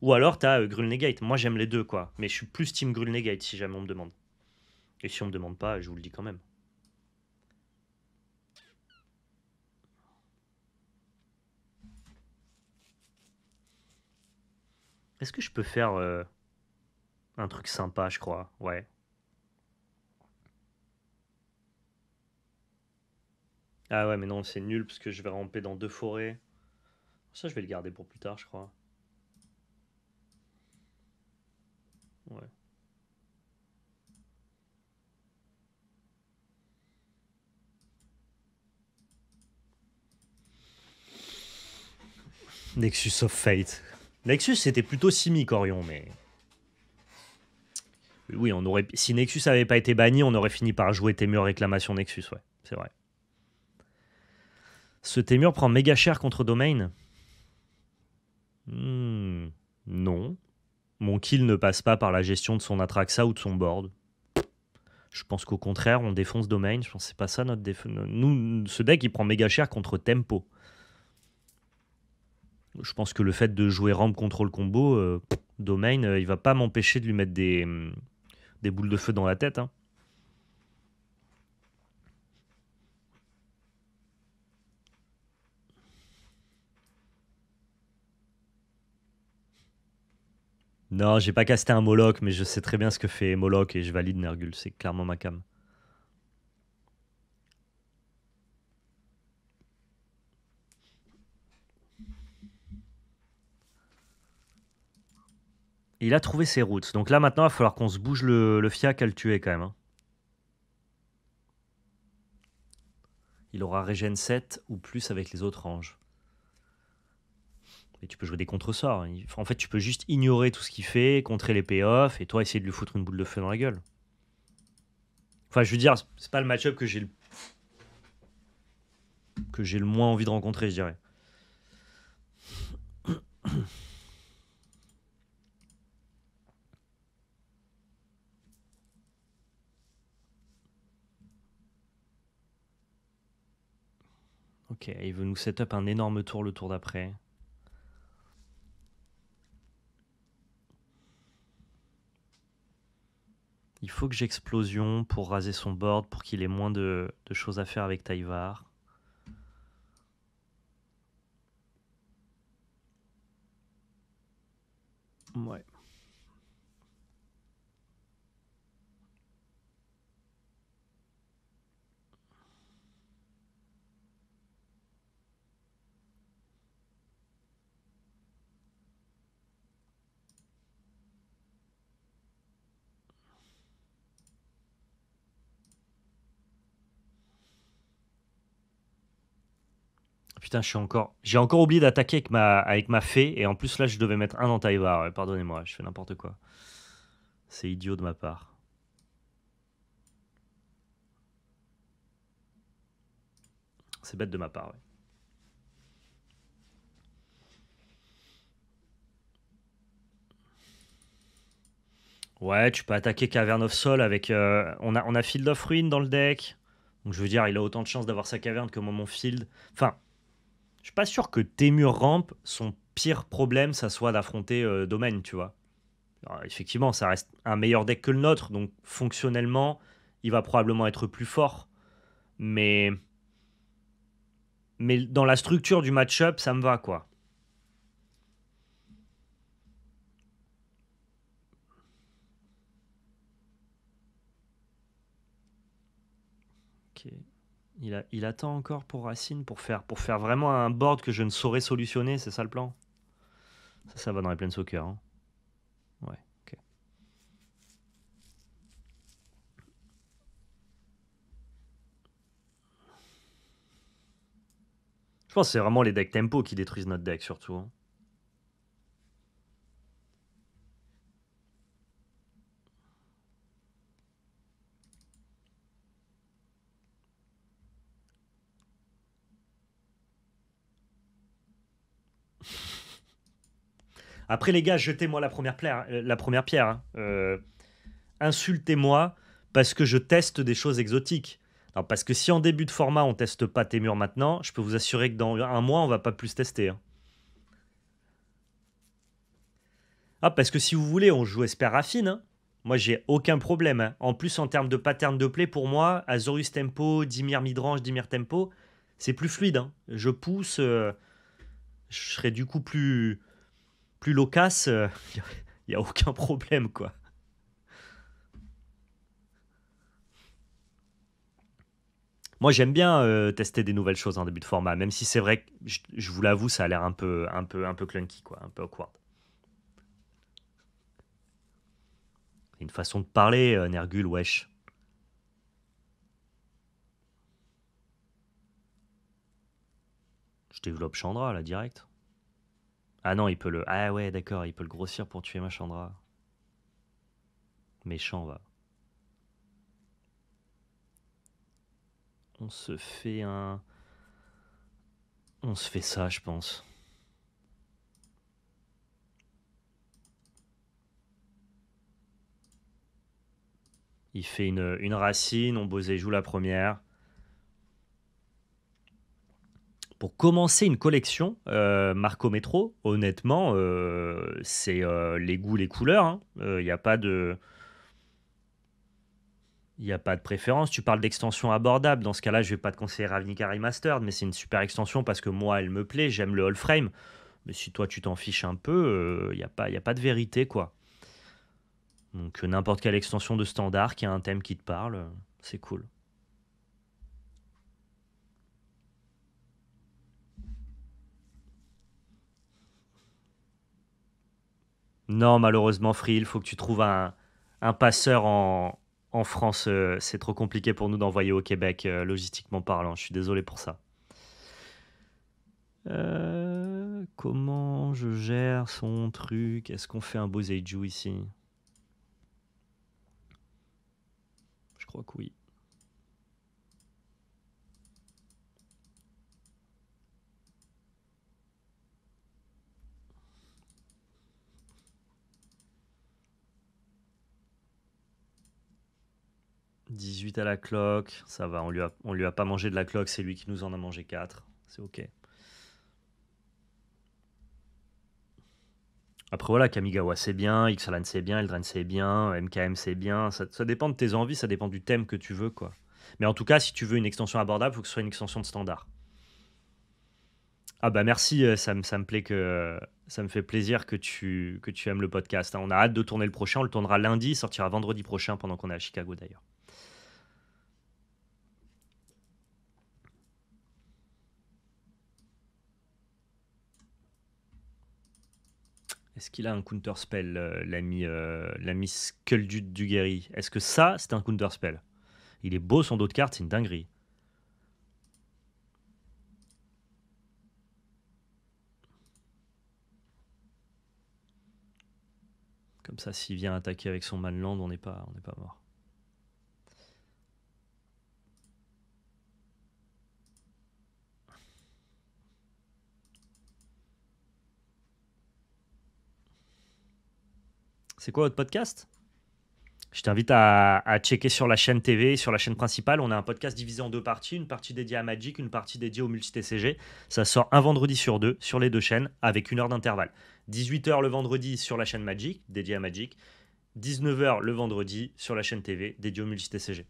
Ou alors t'as euh, as moi j'aime les deux quoi, mais je suis plus team Grul si jamais on me demande. Et si on me demande pas, je vous le dis quand même. Est-ce que je peux faire... Euh, un truc sympa, je crois. Ouais. Ah ouais, mais non, c'est nul parce que je vais ramper dans deux forêts. Ça, je vais le garder pour plus tard, je crois. Ouais. Nexus of Fate. Nexus, c'était plutôt Simi Corion, mais oui, on aurait, si Nexus avait pas été banni, on aurait fini par jouer Temur réclamation Nexus, ouais, c'est vrai. Ce Témur prend méga cher contre Domain hmm, Non. Mon kill ne passe pas par la gestion de son Atraxa ou de son board. Je pense qu'au contraire, on défonce Domain. Je pense pas ça notre Nous, ce deck, il prend méga cher contre Tempo. Je pense que le fait de jouer rampe le combo, euh, Domain, euh, il va pas m'empêcher de lui mettre des, hmm, des boules de feu dans la tête. Hein. Non, j'ai pas casté un Moloch, mais je sais très bien ce que fait Moloch et je valide Nergul, c'est clairement ma cam. Il a trouvé ses routes. Donc là, maintenant, il va falloir qu'on se bouge le, le, fiac à le tuer quand même. Hein. Il aura régène 7 ou plus avec les autres anges. Et tu peux jouer des contre-sorts hein. En fait, tu peux juste ignorer tout ce qu'il fait, contrer les payoffs, et toi, essayer de lui foutre une boule de feu dans la gueule. Enfin, je veux dire, c'est pas le match-up que j'ai le... que j'ai le moins envie de rencontrer, je dirais. Ok, il veut nous set up un énorme tour le tour d'après. Il faut que j'explosion pour raser son board, pour qu'il ait moins de, choses à faire avec Taïvar. Ouais. putain, encore. J'ai encore oublié d'attaquer avec ma... avec ma fée. Et en plus, là, je devais mettre un dans Pardonnez-moi, je fais n'importe quoi. C'est idiot de ma part. C'est bête de ma part, ouais. Ouais, tu peux attaquer Cavern of Sol avec. Euh, on, a, on a Field of Ruin dans le deck. Donc je veux dire, il a autant de chances d'avoir sa caverne que moi mon field. Enfin, je suis pas sûr que Témur Ramp, son pire problème, ça soit d'affronter euh, Domaine, tu vois. effectivement, ça reste un meilleur deck que le nôtre, donc fonctionnellement, il va probablement être plus fort. Mais, mais dans la structure du match-up, ça me va, quoi. Il, attend encore pour Racine pour faire, pour faire vraiment un board que je ne saurais solutionner, c'est ça le plan Ça, ça va dans les plaines soccer. Hein. Ouais, ok. Je pense que c'est vraiment les decks tempo qui détruisent notre deck surtout. Hein. Après, les gars, jetez-moi la première, pierre, euh, la première pierre. Hein. Euh, insultez-moi parce que je teste des choses exotiques. parce que si en début de format, on teste pas tes murs maintenant, je peux vous assurer que dans un mois, on va pas plus tester. Hein. Ah, parce que si vous voulez, on joue Esper Raffine. Hein. Moi, j'ai aucun problème. En plus, en termes de pattern de play, pour moi, Azorus Tempo, Dimir Midrange, Dimir Tempo, c'est plus fluide. Je pousse, euh, je serais du coup plus, plus il n'y euh, a, aucun problème, quoi. Moi, j'aime bien euh, tester des nouvelles choses en début de format, même si c'est vrai que je, vous l'avoue, ça a l'air un peu, un peu, un peu clunky, quoi, un peu awkward. Une façon de parler, euh, Nergul, wesh. Je développe Chandra là direct. Ah non, il peut le. Ah ouais, d'accord, il peut le grossir pour tuer chandra. Méchant, va. On se fait un. On se fait ça, je pense. Il fait une, une racine, on et joue la première. pour commencer une collection, euh, Marco Metro, honnêtement, euh, c'est euh, les goûts, les couleurs. Il hein. n'y a pas de. Il n'y a pas de préférence. Tu parles d'extension abordable. Dans ce cas-là, je ne vais pas te conseiller Ravnica Remastered, mais c'est une super extension parce que moi, elle me plaît. J'aime le all frame. Mais si toi, tu t'en fiches un peu, il n'y a, pas, a pas de vérité, quoi. Donc, n'importe quelle extension de standard qui a un thème qui te parle, c'est cool. Non, malheureusement, Free, il faut que tu trouves un, passeur en, en France. Euh, c'est trop compliqué pour nous d'envoyer au Québec, euh, logistiquement parlant. Je suis désolé pour ça. Euh, comment je gère son truc Est-ce qu'on fait un beau ici Je crois que oui. 18 à la cloque, ça va, on lui a, on lui a pas mangé de la cloque, c'est lui qui nous en a mangé 4, c'est ok. Après voilà, Kamigawa c'est bien, Xalan c'est bien, Eldraine c'est bien, MKM c'est bien, ça, dépend de tes envies, ça dépend du thème que tu veux quoi. Mais en tout cas, si tu veux une extension abordable, il faut que ce soit une extension de standard. Ah bah merci, euh, ça me, plaît que euh, ça me fait plaisir que tu, que tu aimes le podcast. Hein. On a hâte de tourner le prochain, on le tournera lundi, sortira vendredi prochain pendant qu'on est à Chicago d'ailleurs. Est-ce qu'il a un counter spell, euh, l'ami euh, l'ami Skulldude du guéri Est-ce que ça, c'est un counter spell Il est beau son dos de carte, c'est une dinguerie. Comme ça, s'il vient attaquer avec son manland, on n'est pas, pas mort. C'est quoi votre podcast je t'invite à, checker sur la chaîne TV, sur la chaîne principale. On a un podcast divisé en deux parties, une partie dédiée à Magic, une partie dédiée au multi-TCG. Ça sort un vendredi sur deux sur les deux chaînes avec une heure d'intervalle. 18h le vendredi sur la chaîne Magic, dédiée à Magic. 19h le vendredi sur la chaîne TV, dédiée au multi-TCG.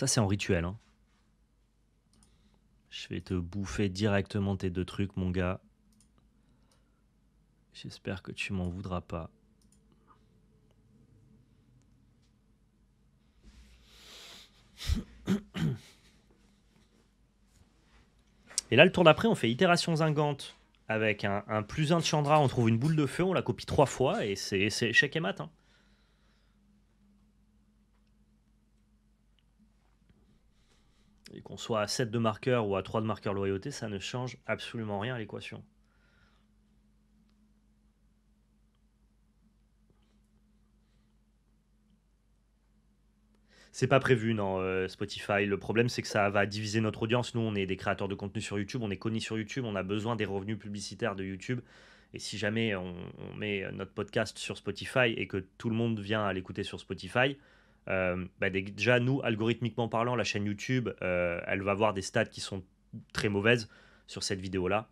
Ça, c'est en rituel. Hein. Je vais te bouffer directement tes deux trucs, mon gars. J'espère que tu m'en voudras pas. Et là, le tour d'après, on fait itération zingante avec un, plus un de Chandra. On trouve une boule de feu, on la copie trois fois et c'est échec et matin. Hein. et qu'on soit à 7 de marqueurs ou à 3 de marqueurs loyauté, ça ne change absolument rien à l'équation. C'est pas prévu, dans euh, Spotify. Le problème, c'est que ça va diviser notre audience. Nous, on est des créateurs de contenu sur YouTube, on est connus sur YouTube, on a besoin des revenus publicitaires de YouTube. Et si jamais on met notre podcast sur Spotify et que tout le monde vient à l'écouter sur Spotify, euh, bah, déjà, nous, algorithmiquement parlant, la chaîne YouTube, euh, elle va avoir des stats qui sont très mauvaises sur cette vidéo-là.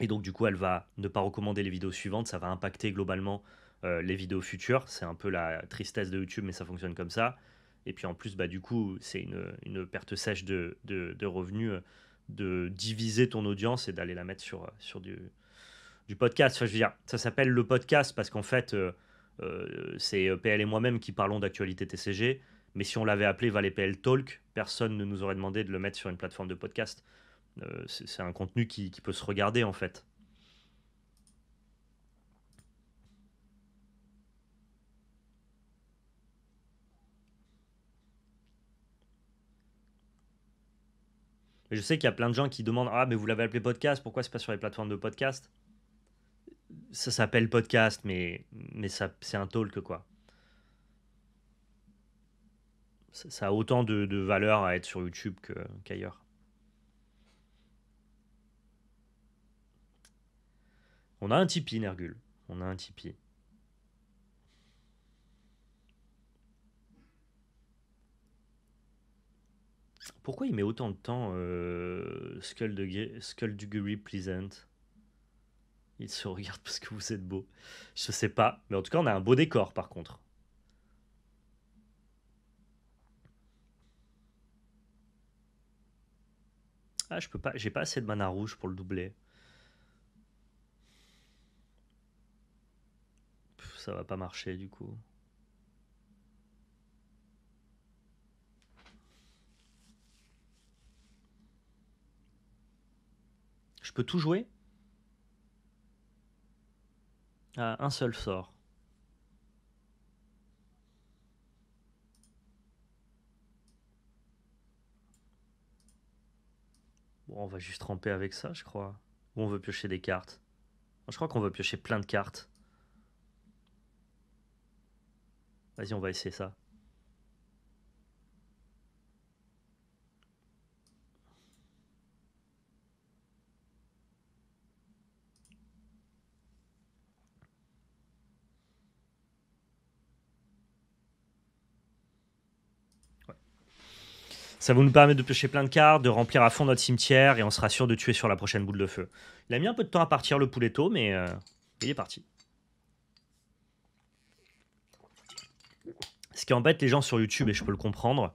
Et donc, du coup, elle va ne pas recommander les vidéos suivantes. Ça va impacter globalement euh, les vidéos futures. C'est un peu la tristesse de YouTube, mais ça fonctionne comme ça. Et puis, en plus, bah, du coup, c'est une, perte sèche de, revenus de diviser ton audience et d'aller la mettre sur, sur du, du podcast. Enfin, je veux dire, ça s'appelle le podcast parce qu'en fait euh, c'est euh, PL et moi-même qui parlons d'actualité TCG, mais si on l'avait appelé Valet PL Talk, personne ne nous aurait demandé de le mettre sur une plateforme de podcast. Euh, c'est un contenu qui, qui peut se regarder en fait. je sais qu'il y a plein de gens qui demandent Ah, mais vous l'avez appelé podcast, pourquoi c'est pas sur les plateformes de podcast ça s'appelle podcast, mais, mais ça, c'est un talk, quoi. Ça, a autant de, valeur à être sur YouTube qu'ailleurs. On a un Tipeee, Nergul. On a un Tipeee. Pourquoi il met autant de temps euh, Skull, de, Skull Pleasant il se regarde parce que vous êtes beau. Je sais pas. Mais en tout cas, on a un beau décor par contre. Ah, je peux pas. J'ai pas assez de mana rouge pour le doubler. ça va pas marcher du coup. Je peux tout jouer à un seul sort. Bon, on va juste tremper avec ça, je crois. Ou on veut piocher des cartes. Je crois qu'on veut piocher plein de cartes. Vas-y, on va essayer ça. Ça va nous permettre de pêcher plein de cartes, de remplir à fond notre cimetière et on sera sûr de tuer sur la prochaine boule de feu. Il a mis un peu de temps à partir le pouletto, mais euh, il est parti. Ce qui embête les gens sur YouTube, et je peux le comprendre,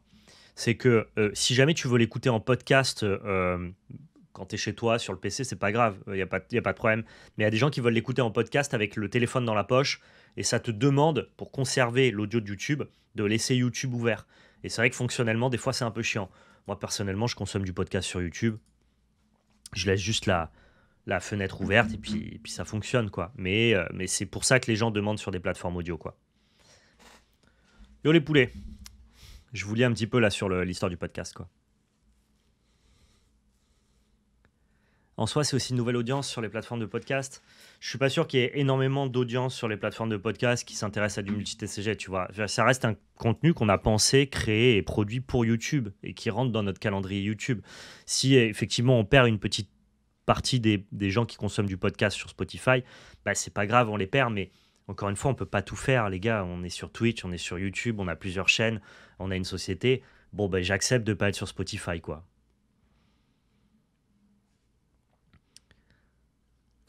c'est que euh, si jamais tu veux l'écouter en podcast euh, quand tu es chez toi sur le PC, c'est pas grave, il n'y a pas de problème. Mais il y a des gens qui veulent l'écouter en podcast avec le téléphone dans la poche, et ça te demande, pour conserver l'audio de YouTube, de laisser YouTube ouvert. Et c'est vrai que fonctionnellement, des fois, c'est un peu chiant. Moi, personnellement, je consomme du podcast sur YouTube. Je laisse juste la, la fenêtre ouverte et puis, ça fonctionne, quoi. Mais, euh, mais c'est pour ça que les gens demandent sur des plateformes audio, quoi. Yo les poulets, je vous lis un petit peu là sur l'histoire du podcast, quoi. En soi, c'est aussi une nouvelle audience sur les plateformes de podcast. Je suis pas sûr qu'il y ait énormément d'audience sur les plateformes de podcast qui s'intéressent à du multi-TCG, tu vois. Ça reste un contenu qu'on a pensé, créé et produit pour YouTube et qui rentre dans notre calendrier YouTube. Si effectivement on perd une petite partie des, gens qui consomment du podcast sur Spotify, bah c'est pas grave, on les perd, mais encore une fois, on peut pas tout faire, les gars. On est sur Twitch, on est sur YouTube, on a plusieurs chaînes, on a une société. Bon, ben j'accepte de pas être sur Spotify, quoi.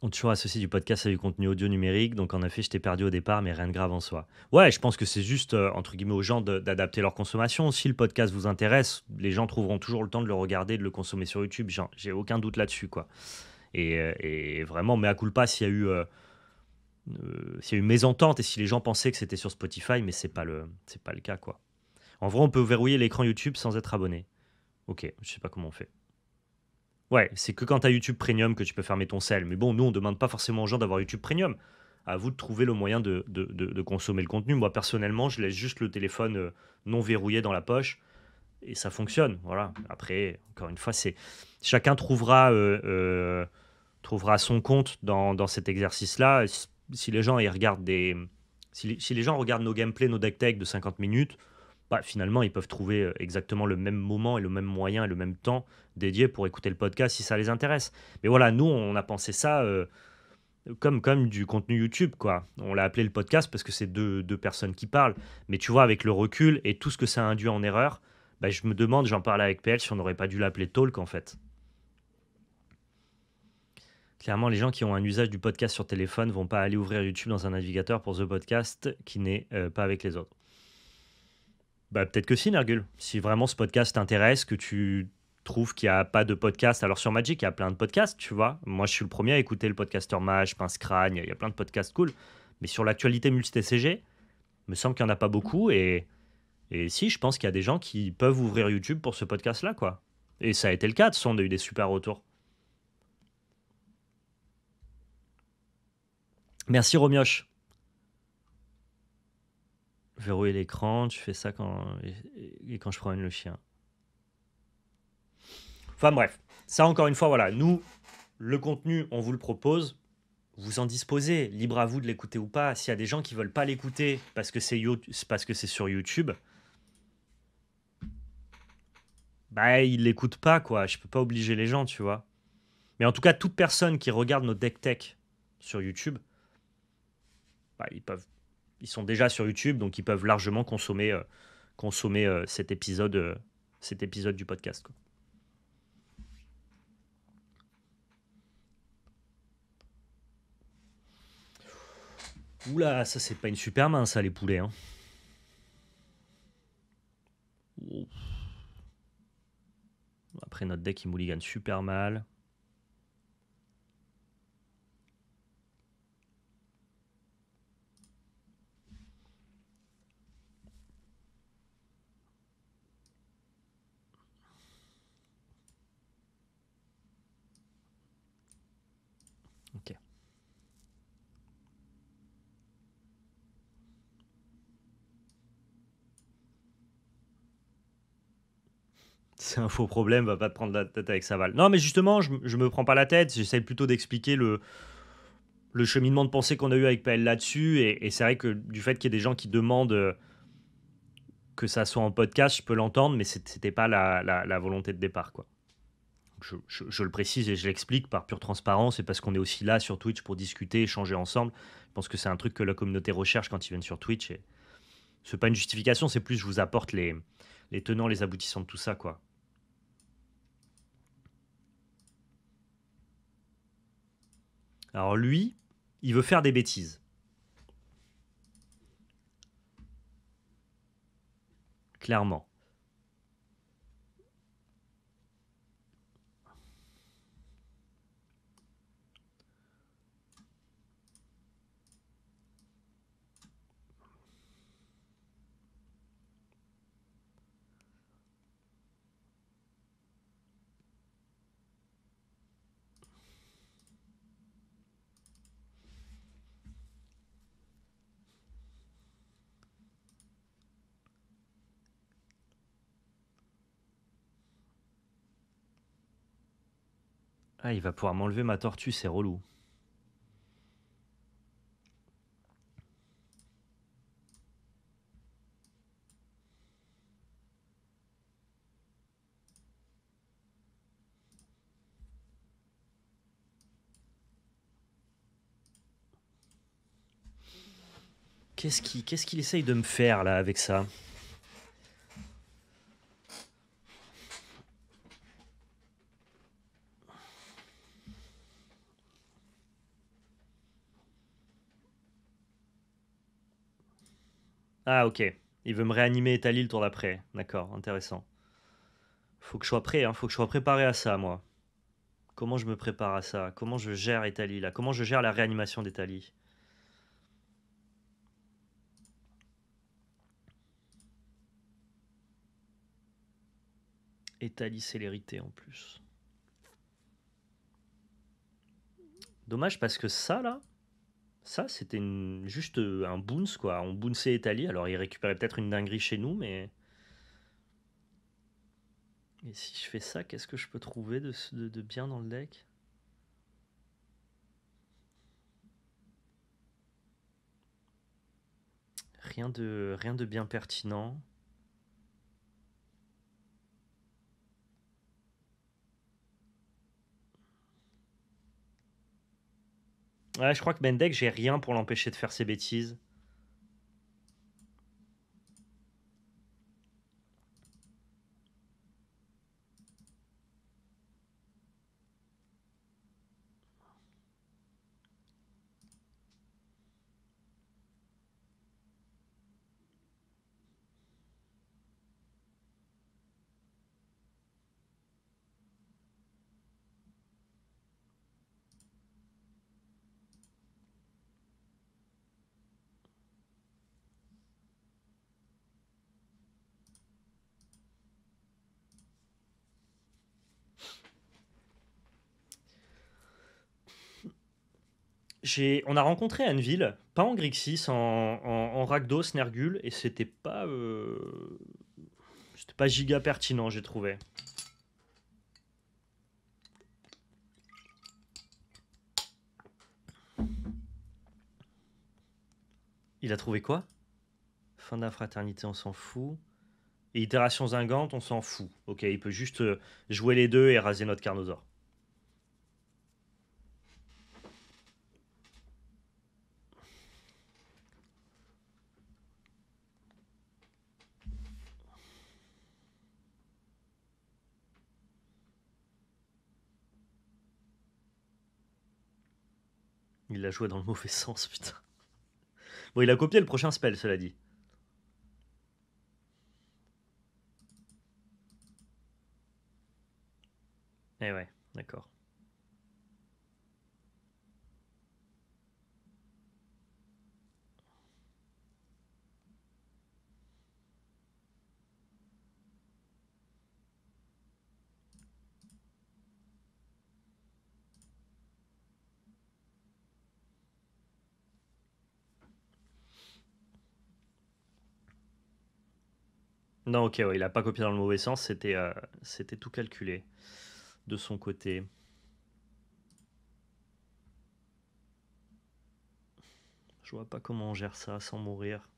On toujours associé du podcast à du contenu audio numérique, donc en effet, je t'ai perdu au départ, mais rien de grave en soi. Ouais, je pense que c'est juste, euh, entre guillemets, aux gens d'adapter leur consommation. Si le podcast vous intéresse, les gens trouveront toujours le temps de le regarder, de le consommer sur YouTube. J'ai aucun doute là-dessus, quoi. Et, vraiment, mais à culpa, s'il y a eu. Euh, euh, s'il y a eu mésentente et si les gens pensaient que c'était sur Spotify, mais c'est pas le c'est pas le cas quoi. En vrai, on peut verrouiller l'écran YouTube sans être abonné. Ok, je sais pas comment on fait. Ouais, c'est que quand tu as YouTube Premium que tu peux fermer ton sel. Mais bon, nous, on ne demande pas forcément aux gens d'avoir YouTube Premium. À vous de trouver le moyen de, consommer le contenu. Moi, personnellement, je laisse juste le téléphone euh, non verrouillé dans la poche et ça fonctionne. Voilà. Après, encore une fois, c'est chacun trouvera, euh, euh, trouvera son compte dans, cet exercice-là. Si, les gens ils regardent des. Si, si les gens regardent nos gameplays, nos deck tech de 50 minutes, bah, finalement, ils peuvent trouver euh, exactement le même moment et le même moyen et le même temps dédié pour écouter le podcast si ça les intéresse. Mais voilà, nous, on a pensé ça euh, comme, comme du contenu YouTube, quoi. On l'a appelé le podcast parce que c'est deux, deux, personnes qui parlent. Mais tu vois, avec le recul et tout ce que ça induit en erreur, bah, je me demande, j'en parle avec PL, si on n'aurait pas dû l'appeler Talk, en fait. Clairement, les gens qui ont un usage du podcast sur téléphone ne vont pas aller ouvrir YouTube dans un navigateur pour The Podcast qui n'est euh, pas avec les autres. Bah, peut-être que si, Nergul. Si vraiment ce podcast t'intéresse, que tu trouves qu'il n'y a pas de podcast, alors sur Magic, il y a plein de podcasts, tu vois. Moi, je suis le premier à écouter le podcaster Mage, Pince Crane, il y a plein de podcasts cool. Mais sur l'actualité multi-TCG, me semble qu'il n'y en a pas beaucoup. Et, si, je pense qu'il y a des gens qui peuvent ouvrir YouTube pour ce podcast-là, quoi. Et ça a été le cas, de son on a eu des super retours. Merci Romioche verrouiller l'écran, tu fais ça quand, et, quand je promène le chien. Enfin bref, ça encore une fois, voilà, nous, le contenu, on vous le propose, vous en disposez, libre à vous de l'écouter ou pas. S'il y a des gens qui ne veulent pas l'écouter parce que c'est parce sur YouTube, bah ils l'écoutent pas quoi. Je peux pas obliger les gens, tu vois. Mais en tout cas, toute personne qui regarde nos deck tech sur YouTube, bah, ils peuvent ils sont déjà sur YouTube, donc ils peuvent largement consommer, euh, consommer euh, cet, épisode, euh, cet épisode du podcast. Oula, ça c'est pas une super main ça les poulets. Hein. Après notre deck il mouligane super mal. c'est un faux problème, va pas te prendre la tête avec Saval Non, mais justement, je, me prends pas la tête, j'essaie plutôt d'expliquer le, le cheminement de pensée qu'on a eu avec PL là-dessus. Et, c'est vrai que du fait qu'il y ait des gens qui demandent euh, que ça soit en podcast, je peux l'entendre, mais c'était pas la, volonté de départ, quoi. Je, le précise et je l'explique par pure transparence et parce qu'on est aussi là sur Twitch pour discuter, échanger ensemble. Je pense que c'est un truc que la communauté recherche quand ils viennent sur Twitch. Et c'est pas une justification, c'est plus je vous apporte les, les tenants, les aboutissants de tout ça, quoi. Alors lui, il veut faire des bêtises. Clairement. Ah, il va pouvoir m'enlever ma tortue, c'est relou. Qu'est-ce qu'il essaye de me faire là avec ça Ah, ok. Il veut me réanimer et le tour d'après. D'accord, intéressant. Faut que je sois prêt, hein. faut que je sois préparé à ça, moi. Comment je me prépare à ça Comment je gère Etali, là Comment je gère la réanimation d'Etali Etali célérité en plus. Dommage parce que ça, là, ça, c'était juste euh, un boons, quoi. On boonsait Italie. Alors, il récupérait peut-être une dinguerie chez nous, mais. Et si je fais ça, qu'est-ce que je peux trouver de, de bien dans le deck Rien de, rien de bien pertinent. Ouais, je crois que Mendek, j'ai rien pour l'empêcher de faire ses bêtises. on a rencontré Anneville, pas en Grixis, en, en, Nergul, et c'était pas. Euh, pas giga pertinent, j'ai trouvé. Il a trouvé quoi Fin de la fraternité, on s'en fout. Et itération zingante, on s'en fout. Ok, il peut juste euh, jouer les deux et raser notre carnosaure. joué dans le mauvais sens, putain. Bon, il a copié le prochain spell, cela dit. Eh ouais, d'accord. Non, ok, il a pas copié dans le mauvais sens, c'était euh, c'était tout calculé de son côté. Je vois pas comment on gère ça sans mourir.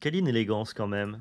Quelle inélégance quand même.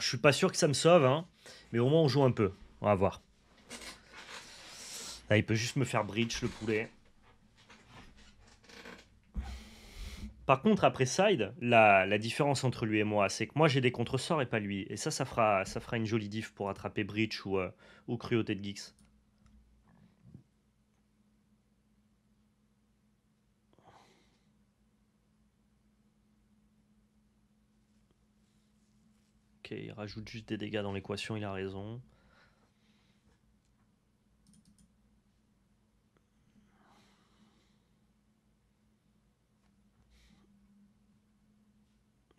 je suis pas sûr que ça me sauve, hein, mais au moins on joue un peu. On va voir. Là, il peut juste me faire bridge le poulet. Par contre, après side, la, différence entre lui et moi, c'est que moi j'ai des contresorts et pas lui. Et ça, ça fera, ça fera une jolie diff pour attraper bridge ou, euh, ou cruauté de geeks. Ok, il rajoute juste des dégâts dans l'équation, il a raison.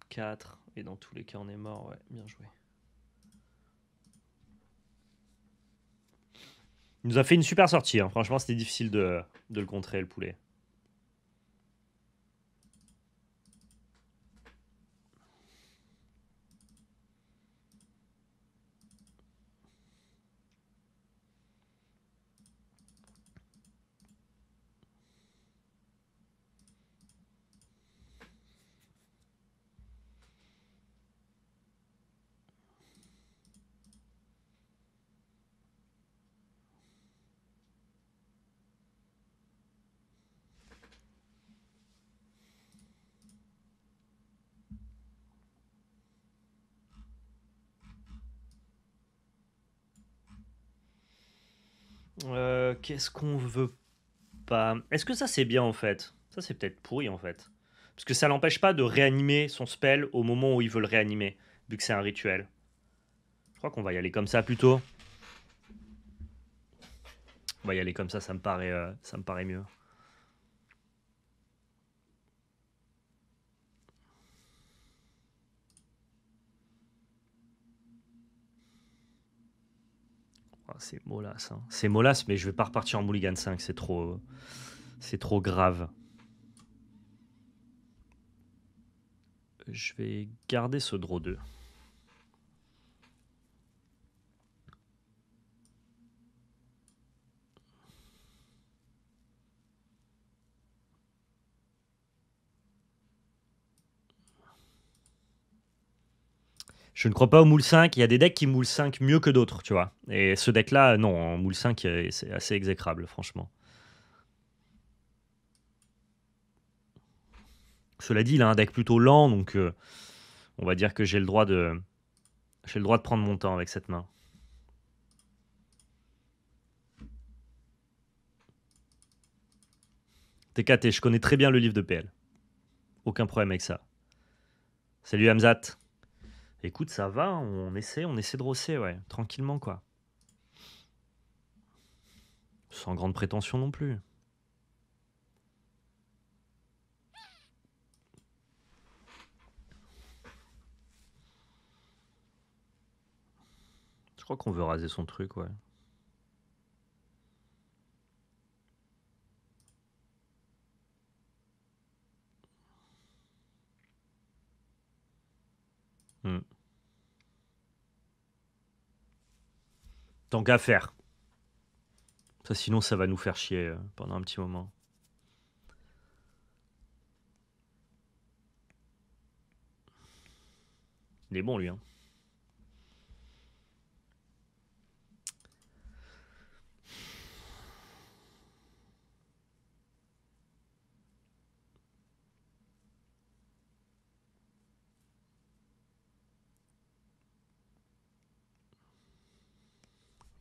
4, et dans tous les cas on est mort, ouais, bien joué. Il nous a fait une super sortie, hein. franchement c'était difficile de le contrer le poulet. qu'est-ce qu'on veut pas Est-ce que ça c'est bien en fait Ça c'est peut-être pourri en fait. Parce que ça l'empêche pas de réanimer son spell au moment où il veut le réanimer, vu que c'est un rituel. Je crois qu'on va y aller comme ça plutôt. On va y aller comme ça, ça me paraît, euh, ça me paraît mieux. c'est mollasse. Hein. C'est mollasse, mais je vais pas repartir en Mulligan 5. C'est trop, c'est trop grave. Je vais garder ce draw 2. je ne crois pas au moule 5. Il y a des decks qui moulent 5 mieux que d'autres, tu vois. Et ce deck-là, non, en moule 5, c'est assez exécrable, franchement. Cela dit, il a un deck plutôt lent, donc euh, on va dire que j'ai le droit de j'ai le droit de prendre mon temps avec cette main. TKT, je connais très bien le livre de PL. Aucun problème avec ça. Salut Hamzat. Écoute, ça va, on essaie, on essaie de rosser, ouais, tranquillement, quoi. Sans grande prétention non plus. Je crois qu'on veut raser son truc, ouais. Hmm. Tant qu'à faire. Ça, sinon, ça va nous faire chier euh, pendant un petit moment. Il est bon, lui. Hein.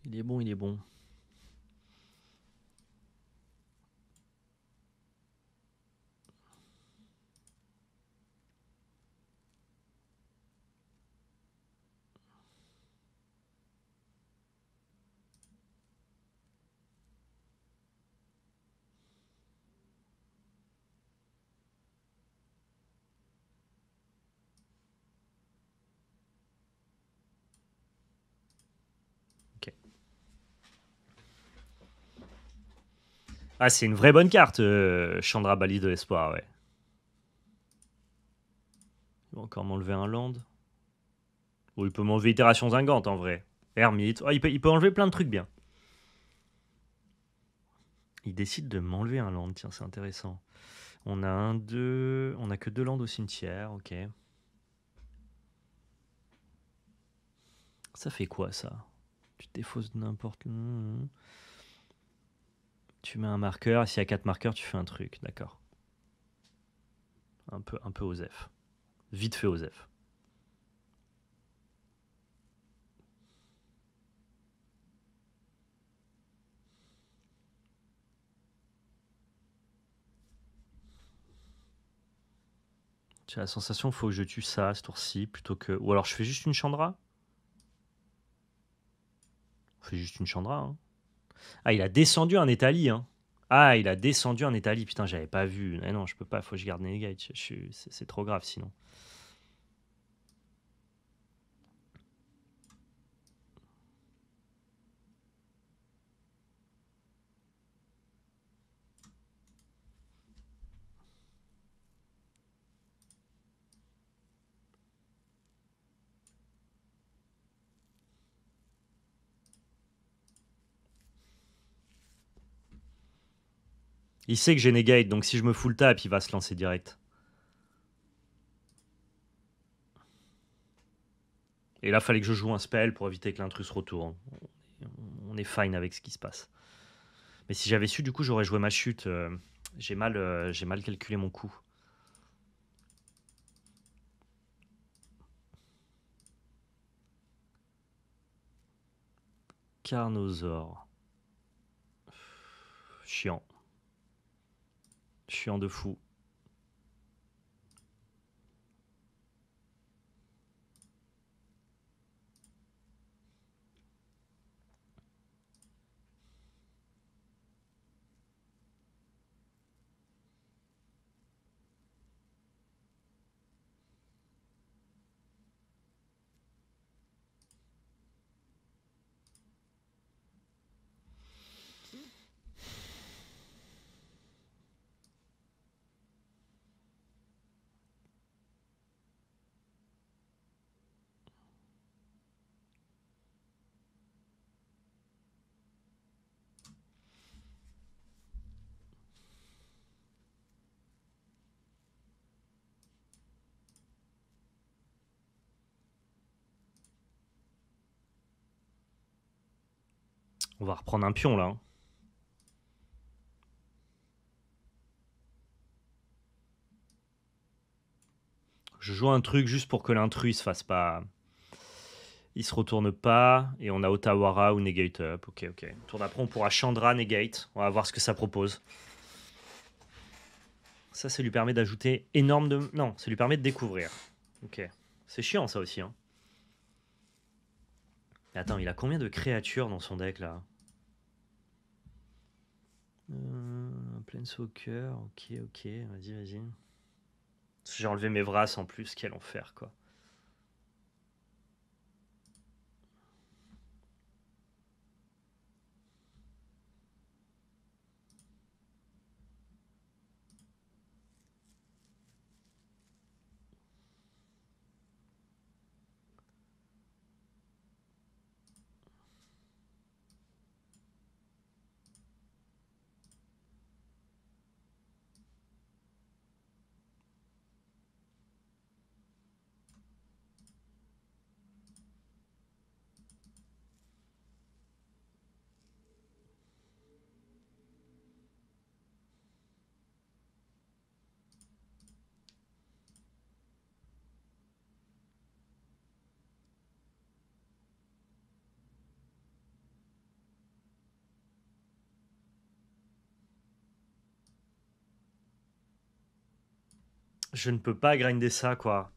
Il est bon, il est bon. Ah, c'est une vraie bonne carte, euh, Chandra Bali de l'espoir, ouais. Il va encore m'enlever un land. Ou il peut m'enlever Itération Zingante en vrai. Ermite. Oh, il, peut, il peut enlever plein de trucs bien. Il décide de m'enlever un land, tiens, c'est intéressant. On a un, deux. On a que deux landes au cimetière, ok. Ça fait quoi ça Tu défausses n'importe. Hmm, hmm, hmm. Tu mets un marqueur, et s'il y a quatre marqueurs, tu fais un truc, d'accord. Un peu, un peu Vite fait Tu as la sensation faut que je tue ça ce tour-ci plutôt que. Ou alors je fais juste une Chandra. On fait juste une Chandra. Hein. Ah, il a descendu en Italie. Hein. Ah, il a descendu en Italie. Putain, j'avais pas vu. Eh non, je peux pas. Faut que je garde Negate. C'est trop grave sinon. Il sait que j'ai negate, donc si je me full tape tap, il va se lancer direct. Et là, fallait que je joue un spell pour éviter que l'intrus retourne. On est fine avec ce qui se passe. Mais si j'avais su, du coup, j'aurais joué ma chute. Euh, j'ai mal, euh, j'ai mal calculé mon coup. Carnosaure. Chiant. Chiant de fou. On va reprendre un pion là. Hein. Je joue un truc juste pour que l'intrus se fasse pas. Il se retourne pas. Et on a Otawara ou Negate Up. Ok, ok. tourne d'après, on pourra Chandra Negate. On va voir ce que ça propose. Ça, ça lui permet d'ajouter énorme de. Non, ça lui permet de découvrir. Ok. C'est chiant ça aussi. Hein. Attends, il a combien de créatures dans son deck là euh, Planeswalker, ok, ok, vas-y, vas-y. J'ai enlevé mes bras en plus, quel enfer, quoi. je ne peux pas grinder ça, quoi.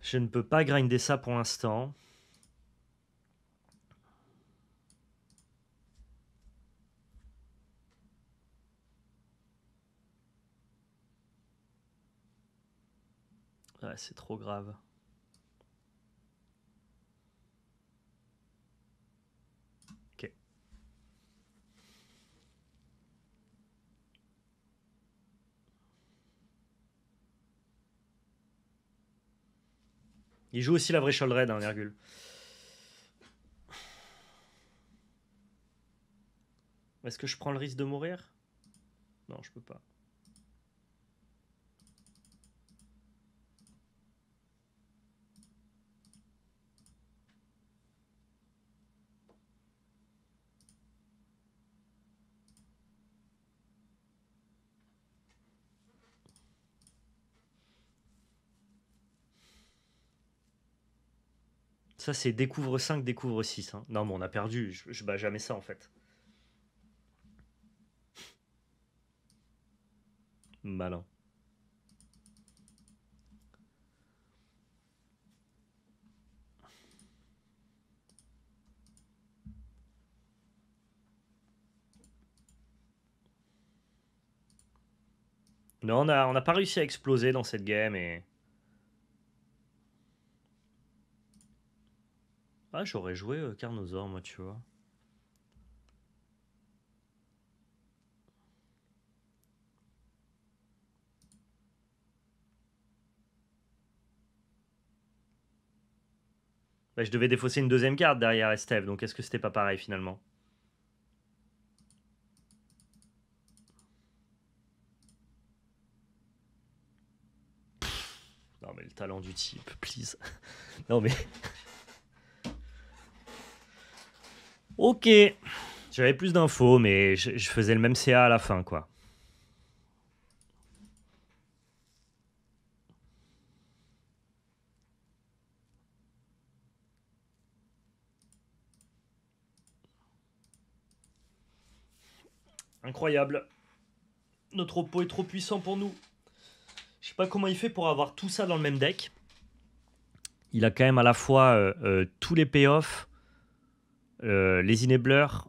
Je ne peux pas grinder ça pour l'instant. Ouais, c'est trop grave. Il joue aussi la vraie raid, hein, virgule. Est-ce que je prends le risque de mourir Non, je peux pas. Ça, c'est découvre 5, découvre 6. Hein. Non, mais on a perdu. Je, bats jamais ça, en fait. Malin. Non, on a, on a pas réussi à exploser dans cette game et Ah, j'aurais joué euh, Carnosaur, moi, tu vois. Bah, je devais défausser une deuxième carte derrière Estev, donc est-ce que c'était pas pareil finalement Non mais le talent du type, please. non mais Ok, j'avais plus d'infos, mais je, faisais le même CA à la fin, quoi. Incroyable. Notre pot est trop puissant pour nous. Je sais pas comment il fait pour avoir tout ça dans le même deck. Il a quand même à la fois euh, euh, tous les payoffs, euh, les enablers,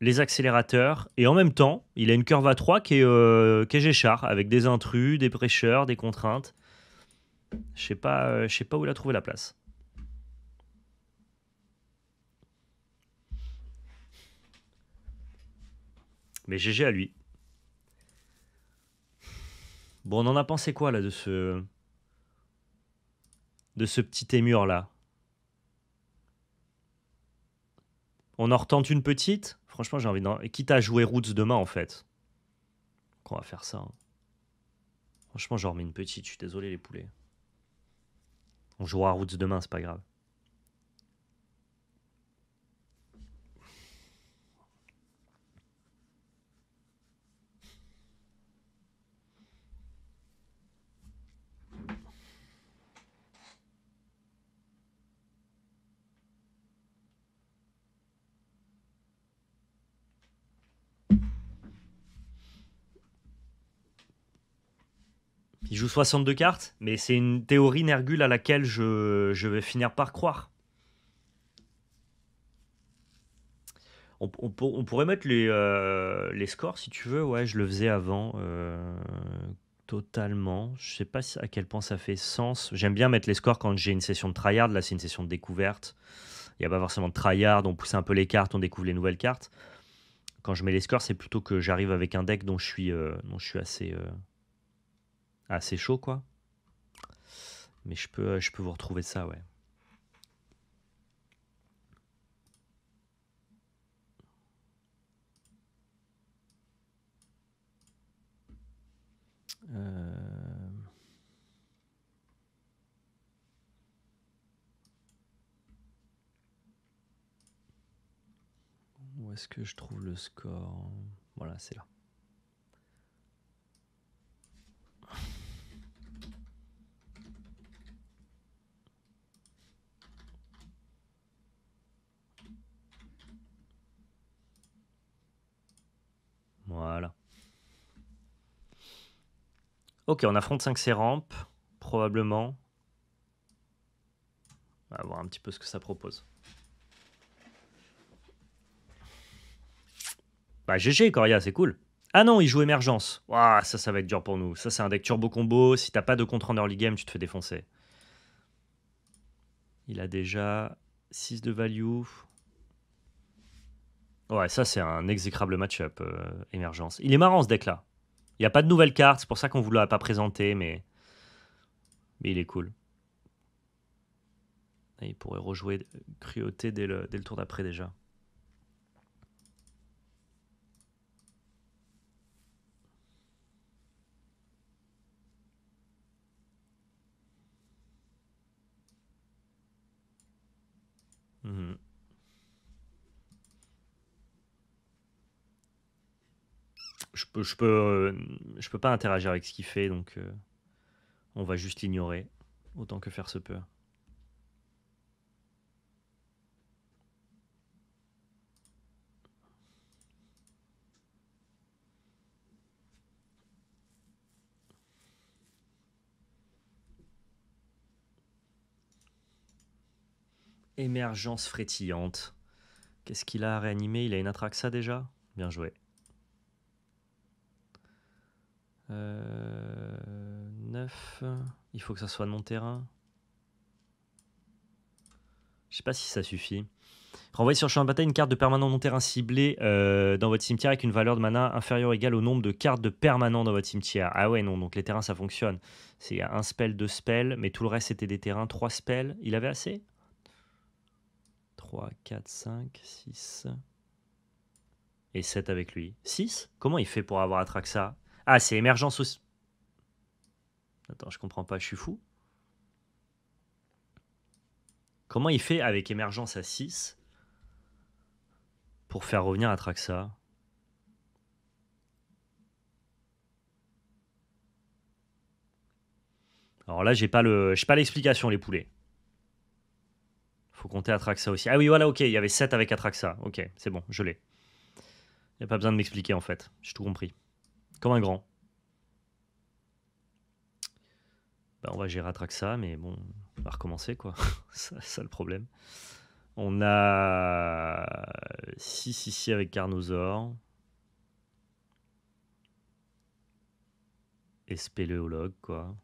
les accélérateurs, et en même temps, il a une curve à 3 qui est, euh, avec des intrus, des prêcheurs, des contraintes. Je sais pas, euh, sais pas où il a trouvé la place. Mais GG à lui. Bon, on en a pensé quoi là de ce de ce petit émur là On en retente une petite Franchement, j'ai envie d'en. Quitte à jouer Roots demain, en fait. Donc, on va faire ça. Hein. Franchement, j'en remets une petite. Je suis désolé, les poulets. On jouera Roots demain, c'est pas grave. 62 cartes, mais c'est une théorie nergule à laquelle je, vais finir par croire. On, pourrait mettre les, euh, les, scores si tu veux. Ouais, je le faisais avant euh, totalement. Je sais pas à quel point ça fait sens. J'aime bien mettre les scores quand j'ai une session de tryhard. Là, c'est une session de découverte. Il n'y a pas forcément de tryhard. On pousse un peu les cartes, on découvre les nouvelles cartes. Quand je mets les scores, c'est plutôt que j'arrive avec un deck dont je suis, euh, dont je suis assez assez ah, chaud, quoi. Mais je peux, je peux vous retrouver ça, ouais. Euh, où est-ce que je trouve le score Voilà, c'est là. Voilà. Ok, on affronte 5 rampes, probablement. On va voir un petit peu ce que ça propose. Bah GG Coria, c'est cool. Ah non, il joue émergence. Waouh, ça, ça va être dur pour nous. Ça, c'est un deck turbo combo. Si t'as pas de contre en early game, tu te fais défoncer. Il a déjà 6 de value. Ouais, ça, c'est un exécrable match-up, euh, émergence. Il est marrant ce deck-là. Il n'y a pas de nouvelles cartes, c'est pour ça qu'on vous l'a pas présenté, mais... il est cool. il pourrait rejouer Cruauté dès le, tour d'après déjà. Mhm. je peux, je peux, euh, je peux pas interagir avec ce qu'il fait, donc euh, on va juste l'ignorer autant que faire se peut. Émergence frétillante. Qu'est-ce qu'il a à réanimer Il a une atraxa déjà Bien joué. 9. Euh, il faut que ça soit de mon terrain. Je sais pas si ça suffit. Renvoyez sur champ de bataille une carte de permanent non terrain ciblé euh, dans votre cimetière avec une valeur de mana inférieure ou égale au nombre de cartes de permanent dans votre cimetière. Ah ouais, non, donc les terrains ça fonctionne. C'est un spell, deux spells, mais tout le reste c'était des terrains, trois spells. Il avait assez 3, 4, 5, 6 et 7 avec lui. 6 Comment il fait pour avoir ça ah, c'est émergence aussi. Attends, je comprends pas, je suis fou. Comment il fait avec émergence à 6 pour faire revenir Atraxa Alors là, j'ai pas le, j'ai pas l'explication les poulets. Faut compter Atraxa aussi. Ah oui, voilà, ok, il y avait 7 avec Atraxa. Ok, c'est bon, je l'ai. Il n'y a pas besoin de m'expliquer en fait. J'ai tout compris. Comme un grand. Bah on va gérer ça, mais bon, on va recommencer, quoi. ça, le problème. On a 6 ici avec Carnosaur. Et spéléologue, quoi.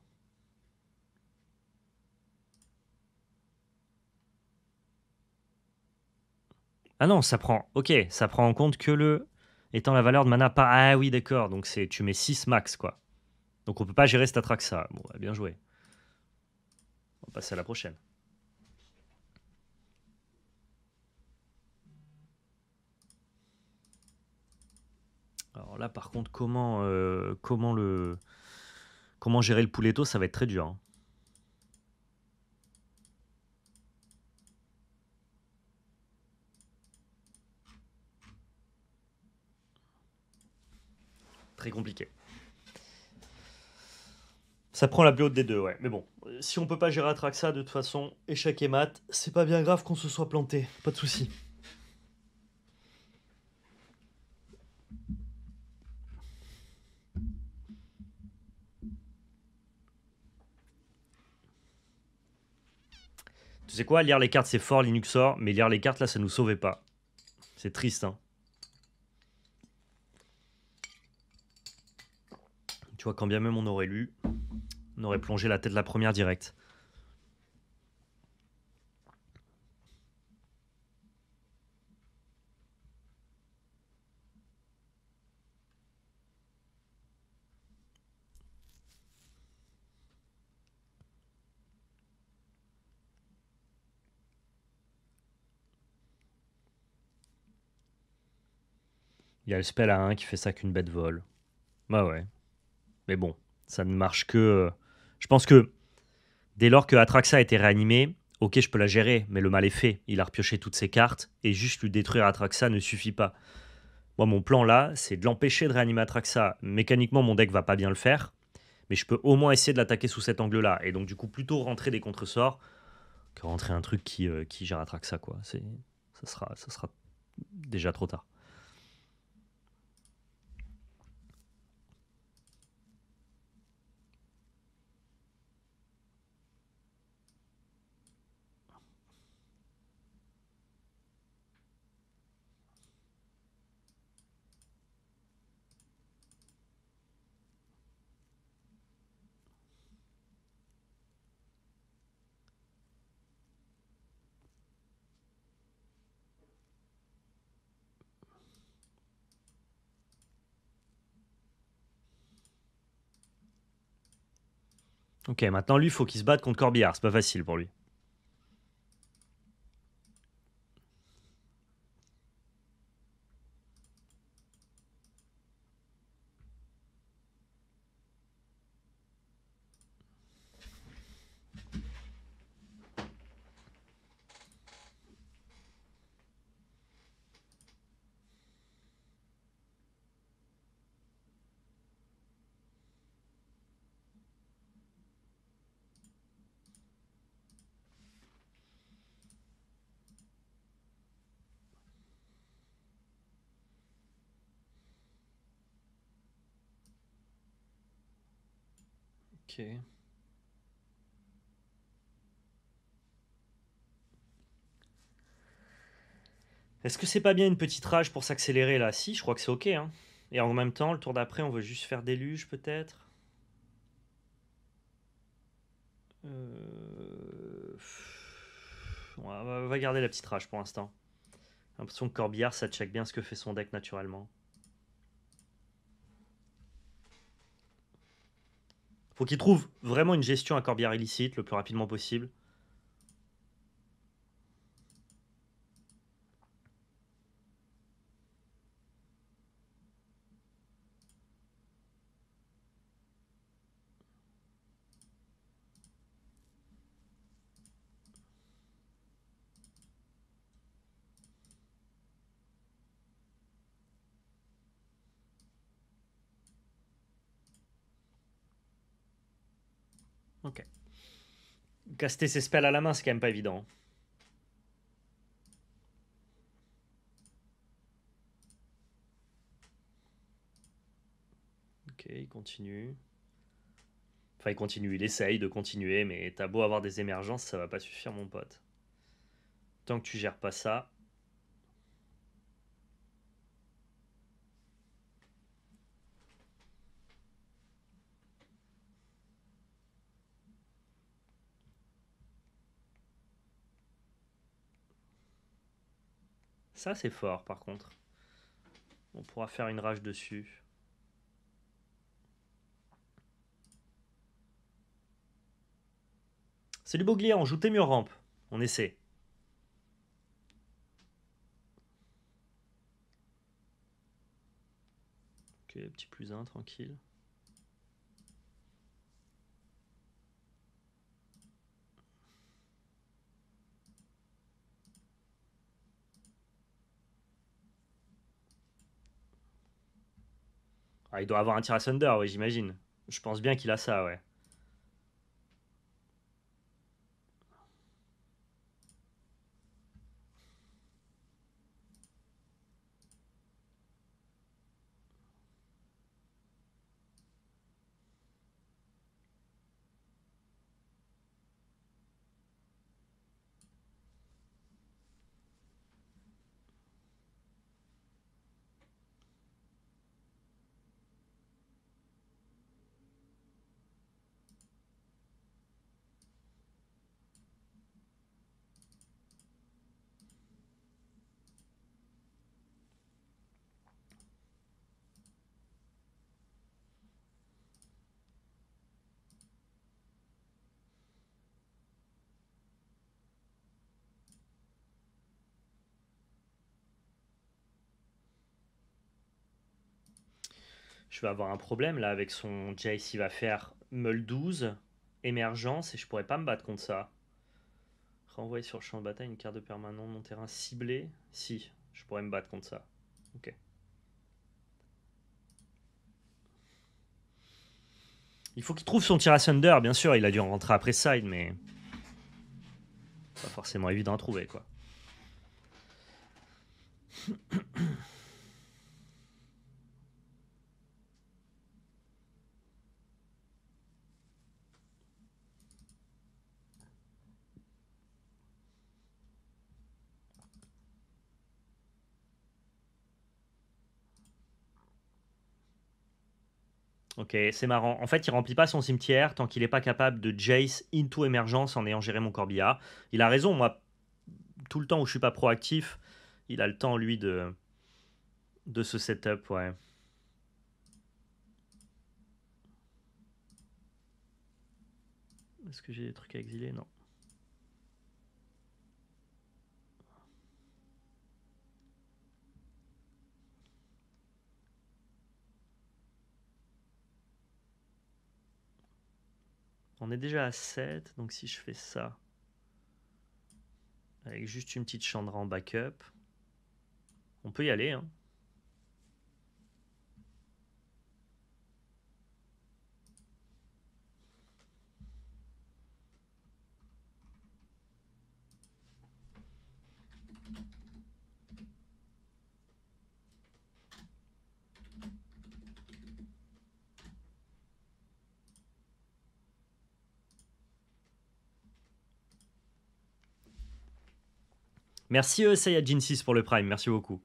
Ah non, ça prend. Ok, ça prend en compte que le étant la valeur de mana pas. Ah oui, d'accord. Donc c'est tu mets 6 max, quoi. Donc on peut pas gérer cette attraque ça. Bon, bien joué. On va passer à la prochaine. Alors là, par contre, comment, euh, comment, le, comment gérer le pouletto, ça va être très dur. Hein. compliqué. Ça prend la plus haute des deux, ouais. Mais bon, si on peut pas gérer à ça de toute façon, échec et mat, c'est pas bien grave qu'on se soit planté, pas de souci. Tu sais quoi, lire les cartes c'est fort Linuxor, mais lire les cartes là ça nous sauvait pas. C'est triste hein. Tu vois, quand bien même on aurait lu, on aurait plongé la tête de la première directe. Il y a le spell à 1 qui fait ça qu'une bête vole. Bah ouais. Mais bon, ça ne marche que. Euh, je pense que dès lors que Atraxa a été réanimé, ok, je peux la gérer, mais le mal est fait. Il a repioché toutes ses cartes et juste lui détruire Atraxa ne suffit pas. Moi, mon plan là, c'est de l'empêcher de réanimer Atraxa. Mécaniquement, mon deck va pas bien le faire, mais je peux au moins essayer de l'attaquer sous cet angle-là. Et donc, du coup, plutôt rentrer des contresorts que rentrer un truc qui, euh, gère Atraxa, quoi. ça sera déjà trop tard. Ok, maintenant lui, il faut qu'il se batte contre Corbillard, c'est pas facile pour lui. Est-ce que c'est pas bien une petite rage pour s'accélérer là Si, je crois que c'est ok. Hein. Et en même temps, le tour d'après, on veut juste faire des peut-être euh, On va garder la petite rage pour l'instant. J'ai l'impression que Corbière, ça check bien ce que fait son deck naturellement. faut qu'ils trouvent vraiment une gestion à corbière illicite le plus rapidement possible. Caster ses spells à la main, c'est quand même pas évident. Ok, il continue. Enfin, il continue, il essaye de continuer, mais t'as beau avoir des émergences, ça va pas suffire, mon pote. Tant que tu gères pas ça, Ça, c'est fort, par contre. On pourra faire une rage dessus. Salut boglier on joue murs rampe. On essaie. Ok, petit plus 1, tranquille. il doit avoir un tir à Thunder, oui, j'imagine. Je pense bien qu'il a ça, ouais. je vais avoir un problème là avec son Jace. Il va faire Meul 12, émergence, et je pourrais pas me battre contre ça. Renvoyer sur le champ de bataille une carte de permanent mon terrain ciblé. Si, je pourrais me battre contre ça. Ok. Il faut qu'il trouve son tir à Thunder, bien sûr. Il a dû en rentrer après side, mais. Pas forcément évident à trouver, quoi. Ok, c'est marrant. En fait, il remplit pas son cimetière tant qu'il n'est pas capable de Jace into émergence en ayant géré mon corbillard. Il a raison, moi, tout le temps où je suis pas proactif, il a le temps, lui, de, de ce setup, ouais. Est-ce que j'ai des trucs à exiler Non. On est déjà à 7, donc si je fais ça, avec juste une petite chandra en backup, on peut y aller. Hein. Merci euh, Sayadjin Sayajin6 pour le Prime, merci beaucoup.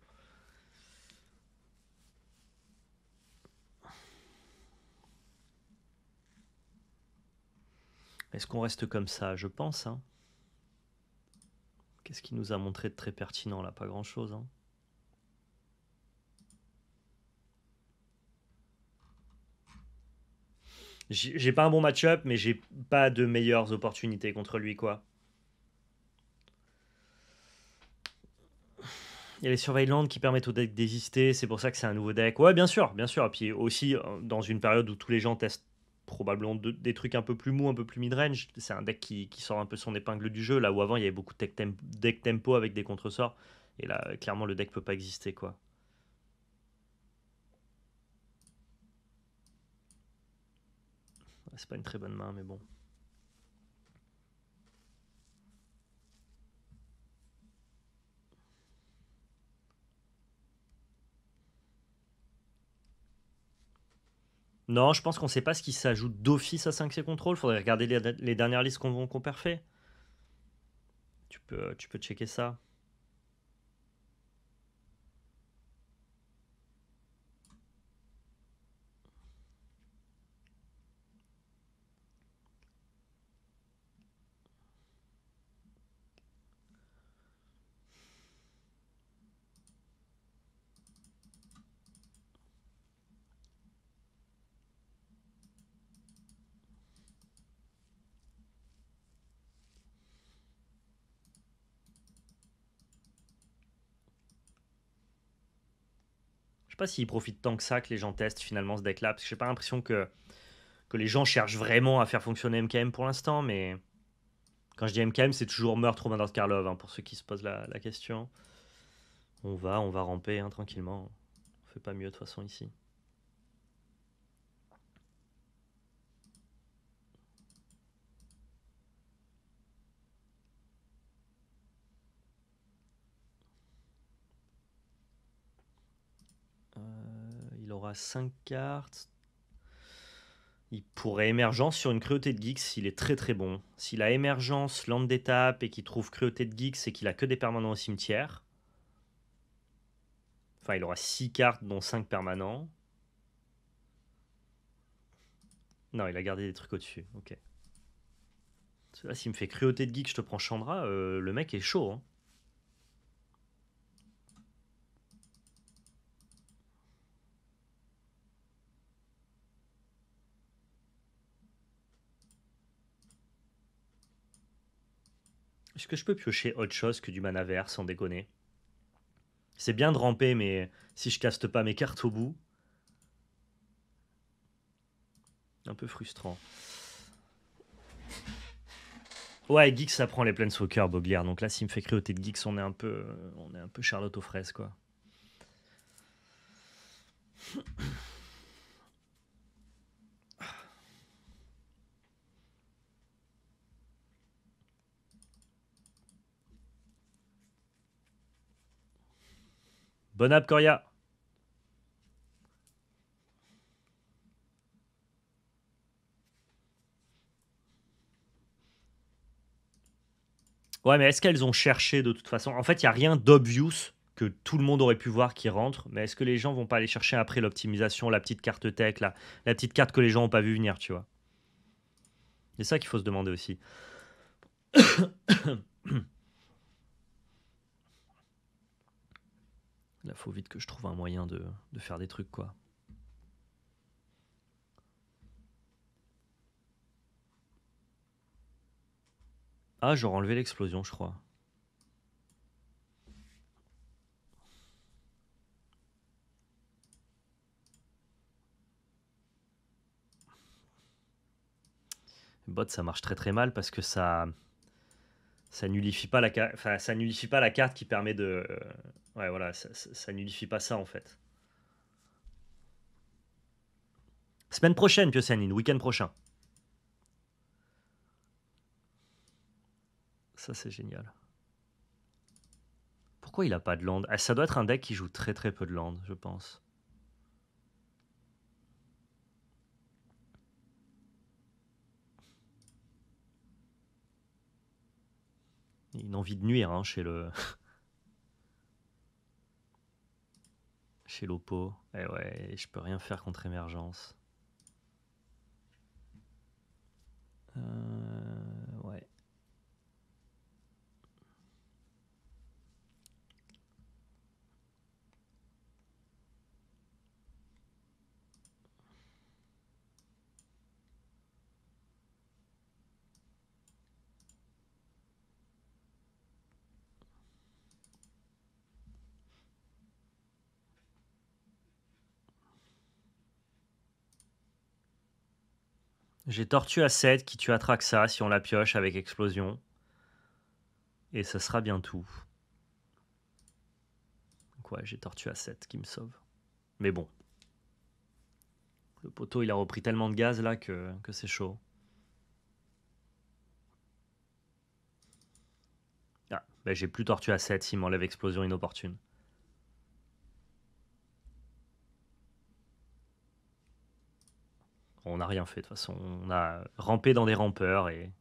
Est-ce qu'on reste comme ça Je pense. Hein. Qu'est-ce qui nous a montré de très pertinent là Pas grand-chose. Hein. J'ai pas un bon match-up, mais j'ai pas de meilleures opportunités contre lui, quoi. Il y a les Surveillants qui permettent au deck d'exister, c'est pour ça que c'est un nouveau deck. Ouais, bien sûr, bien sûr. Et puis aussi, euh, dans une période où tous les gens testent probablement des trucs un peu plus mous, un peu plus mid-range, c'est un deck qui, sort un peu son épingle du jeu, là où avant il y avait beaucoup de deck, tempo avec des contresorts. Et là, clairement, le deck peut pas exister, quoi. C'est pas une très bonne main, mais bon. Non, je pense qu'on ne sait pas ce qui s'ajoute d'office à 5C Control. Faudrait regarder les, dernières listes qu'on qu'on Tu peux, tu peux checker ça. Je sais pas s'ils profitent tant que ça que les gens testent finalement ce deck-là, parce que j'ai pas l'impression que, que les gens cherchent vraiment à faire fonctionner MKM pour l'instant, mais quand je dis MKM, c'est toujours meurtre trop Karlov, hein, pour ceux qui se posent la, question. On va, on va ramper hein, tranquillement. On fait pas mieux de toute façon ici. 5 cartes. Il pourrait émergence sur une cruauté de geeks s'il est très très bon. S'il a émergence, land d'étape et qu'il trouve cruauté de geeks et qu'il a que des permanents au cimetière. Enfin, il aura 6 cartes, dont 5 permanents. Non, il a gardé des trucs au-dessus. Ok. Là, s'il me fait cruauté de geek, je te prends Chandra. Euh, le mec est chaud. Hein. Est-ce que je peux piocher autre chose que du mana vert, sans déconner C'est bien de ramper, mais si je caste pas mes cartes au bout... Un peu frustrant. Ouais, Geeks, ça prend les cœur, Bogliar. Donc là, s'il me fait crioter de Geeks, on est un peu, on est un peu Charlotte aux fraises, quoi. Bon app, Coria. Ouais, mais est-ce qu'elles ont cherché de toute façon En fait, il n'y a rien d'obvious que tout le monde aurait pu voir qui rentre, mais est-ce que les gens vont pas aller chercher après l'optimisation, la petite carte tech, la, la petite carte que les gens n'ont pas vu venir, tu vois C'est ça qu'il faut se demander aussi. Il faut vite que je trouve un moyen de, faire des trucs, quoi. Ah, j'aurais enlevé l'explosion, je crois. Bot, ça marche très très mal parce que ça ça nullifie ça nullifie pas la carte qui permet de euh, Ouais, voilà, ça, ça, nullifie pas ça en fait. Semaine prochaine, Piosenine, week-end prochain. Ça, c'est génial. Pourquoi il a pas de land ah, Ça doit être un deck qui joue très très peu de land, je pense. Une envie de nuire hein, chez le. chez Lopo. Eh ouais, je peux rien faire contre émergence. Euh, J'ai Tortue à 7 qui tue Atraxa si on la pioche avec explosion. Et ce sera bien tout. Donc ouais, j'ai Tortue à 7 qui me sauve. Mais bon. Le poteau, il a repris tellement de gaz là que, c'est chaud. Ah, ben, j'ai plus Tortue à 7 s'il m'enlève explosion inopportune. on n'a rien fait de toute façon. On a rampé dans des rampeurs et,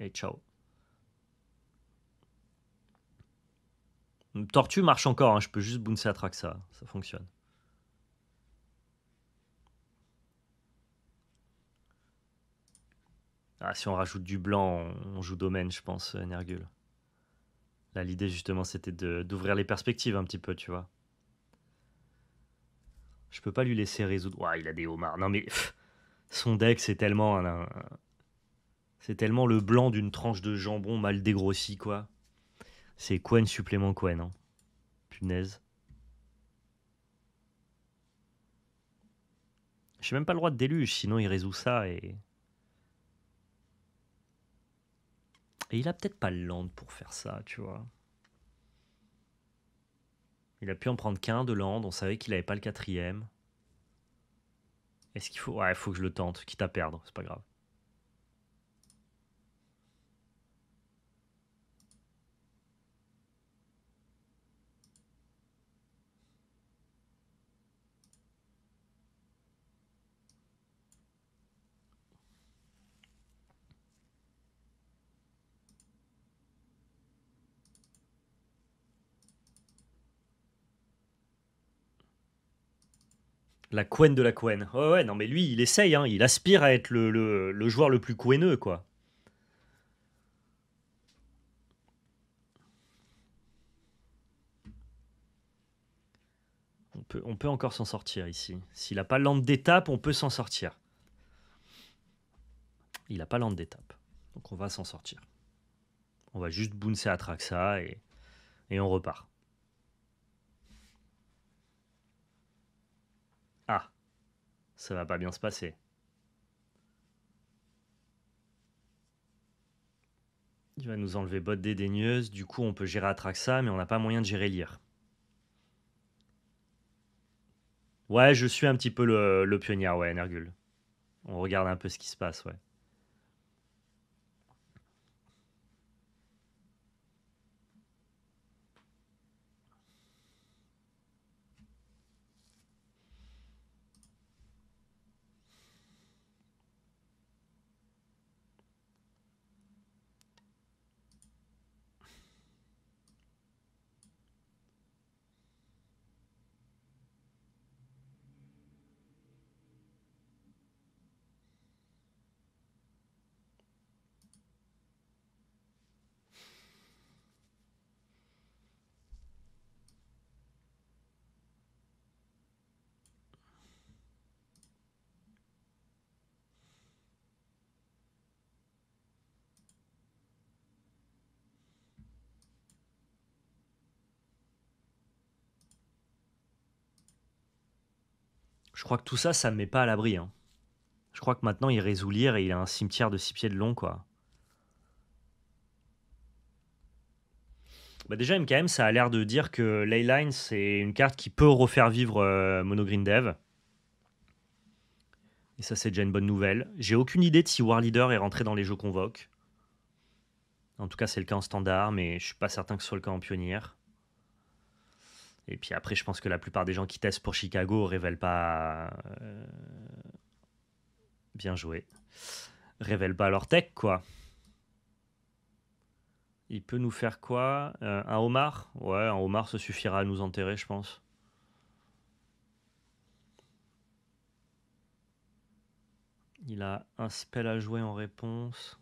et ciao. Tortue marche encore, hein, je peux juste bouncer à ça. ça ça fonctionne. Ah, si on rajoute du blanc, on joue domaine, je pense, euh, Nergul. Là, l'idée, justement, c'était d'ouvrir les perspectives un petit peu, tu vois. Je peux pas lui laisser résoudre. Ouah, il a des homards. Non, mais son deck, c'est tellement c'est tellement le blanc d'une tranche de jambon mal dégrossi quoi. C'est Quen supplément Quen, hein. Punaise. J'ai même pas le droit de déluge, sinon il résout ça et. Et il a peut-être pas le land pour faire ça, tu vois. Il a pu en prendre qu'un de land, on savait qu'il avait pas le quatrième. Est-ce qu'il faut. Ouais, il faut que je le tente, quitte à perdre, c'est pas grave. La couenne de la couenne. Ouais, ouais, non, mais lui, il essaye, hein. il aspire à être le, joueur le plus couenneux, quoi. On peut, on peut encore s'en sortir ici. S'il n'a pas lente d'étape, on peut s'en sortir. Il n'a pas lente d'étape. Donc on va s'en sortir. On va juste bouncer à Traxa et, et on repart. Ah, ça va pas bien se passer. Il va nous enlever botte dédaigneuse, du coup on peut gérer Atraxa, mais on n'a pas moyen de gérer Lire. Ouais, je suis un petit peu le, le pionnier, ouais, Nergul. On regarde un peu ce qui se passe, ouais. Je crois que tout ça, ça me met pas à l'abri. Hein. Je crois que maintenant, il résout lire et il a un cimetière de 6 pieds de long, quoi. Bah, déjà, MKM, ça a l'air de dire que Leyline, c'est une carte qui peut refaire vivre euh, Mono Green Dev. Et ça, c'est déjà une bonne nouvelle. J'ai aucune idée de si War Leader est rentré dans les jeux convoques. En tout cas, c'est le cas en standard, mais je suis pas certain que ce soit le cas en pionnière. Et puis après, je pense que la plupart des gens qui testent pour Chicago révèlent pas. Euh, bien joué. Révèlent pas leur tech, quoi. Il peut nous faire quoi euh, Un homard Ouais, un homard, ça suffira à nous enterrer, je pense. Il a un spell à jouer en réponse.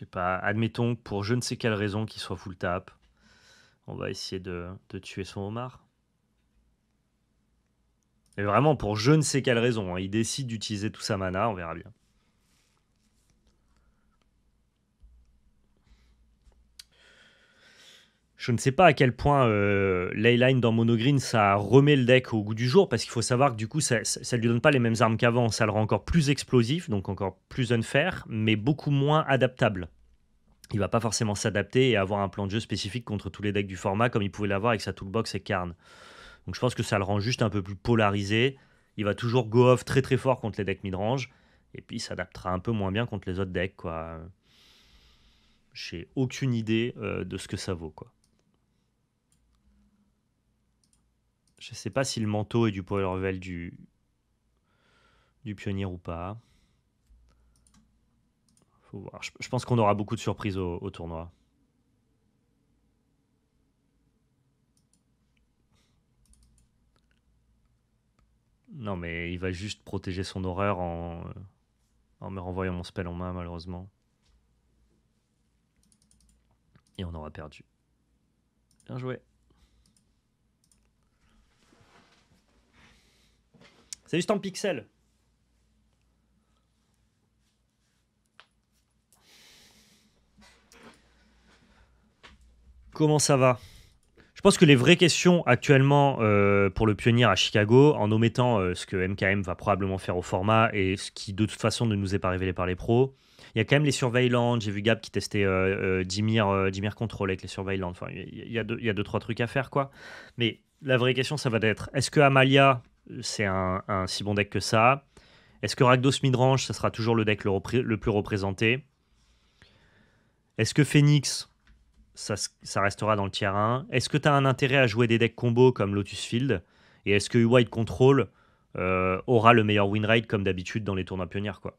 je sais pas, admettons pour je ne sais quelle raison qu'il soit full tap, on va essayer de, tuer son homard. Et vraiment pour je ne sais quelle raison, hein, il décide d'utiliser tout sa mana, on verra bien. Je ne sais pas à quel point euh, l'Eyline dans Monogreen, ça remet le deck au goût du jour, parce qu'il faut savoir que du coup, ça ne lui donne pas les mêmes armes qu'avant. Ça le rend encore plus explosif, donc encore plus unfair, mais beaucoup moins adaptable. Il va pas forcément s'adapter et avoir un plan de jeu spécifique contre tous les decks du format, comme il pouvait l'avoir avec sa toolbox et Karn. Donc je pense que ça le rend juste un peu plus polarisé. Il va toujours go off très très fort contre les decks midrange, et puis il s'adaptera un peu moins bien contre les autres decks, quoi. J'ai aucune idée euh, de ce que ça vaut, quoi. Je sais pas si le manteau est du power Revel du, du pionnier ou pas. Je, pense qu'on aura beaucoup de surprises au, tournoi. Non, mais il va juste protéger son horreur en, en me renvoyant mon spell en main, malheureusement. Et on aura perdu. Bien joué. C'est juste en pixel. Comment ça va Je pense que les vraies questions actuellement euh, pour le pionnier à Chicago, en omettant euh, ce que MKM va probablement faire au format et ce qui de toute façon ne nous est pas révélé par les pros, il y a quand même les surveillance. J'ai vu Gab qui testait euh, Dimir, Control avec les surveillants. Enfin, il y, a deux, il y a deux, trois trucs à faire, quoi. Mais la vraie question, ça va être est-ce que Amalia c'est un, si bon deck que ça. Est-ce que Ragdos Midrange, ça sera toujours le deck le, plus représenté Est-ce que Phoenix, ça, restera dans le tier 1 Est-ce que tu as un intérêt à jouer des decks combo comme Lotus Field Et est-ce que White Control euh, aura le meilleur win rate comme d'habitude dans les tournois pionnières quoi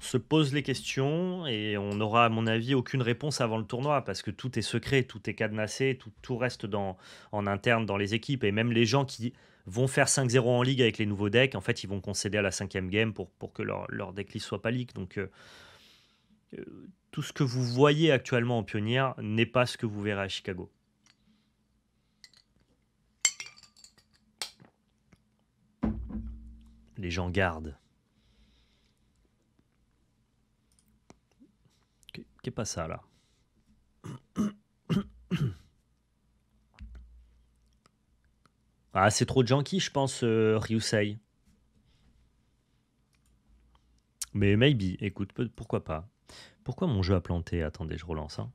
se pose les questions et on n'aura, à mon avis, aucune réponse avant le tournoi parce que tout est secret, tout est cadenassé, tout, reste dans, en interne dans les équipes. Et même les gens qui vont faire 5-0 en ligue avec les nouveaux decks, en fait, ils vont concéder à la cinquième game pour, pour que leur, leur ne soit pas leak. Donc, euh, euh, tout ce que vous voyez actuellement en pionnière n'est pas ce que vous verrez à Chicago. Les gens gardent. qui est pas ça là. Ah, c'est trop janky, je pense, euh, Ryusei. Mais maybe, écoute, pourquoi pas. Pourquoi mon jeu a planté Attendez, je relance. Hein.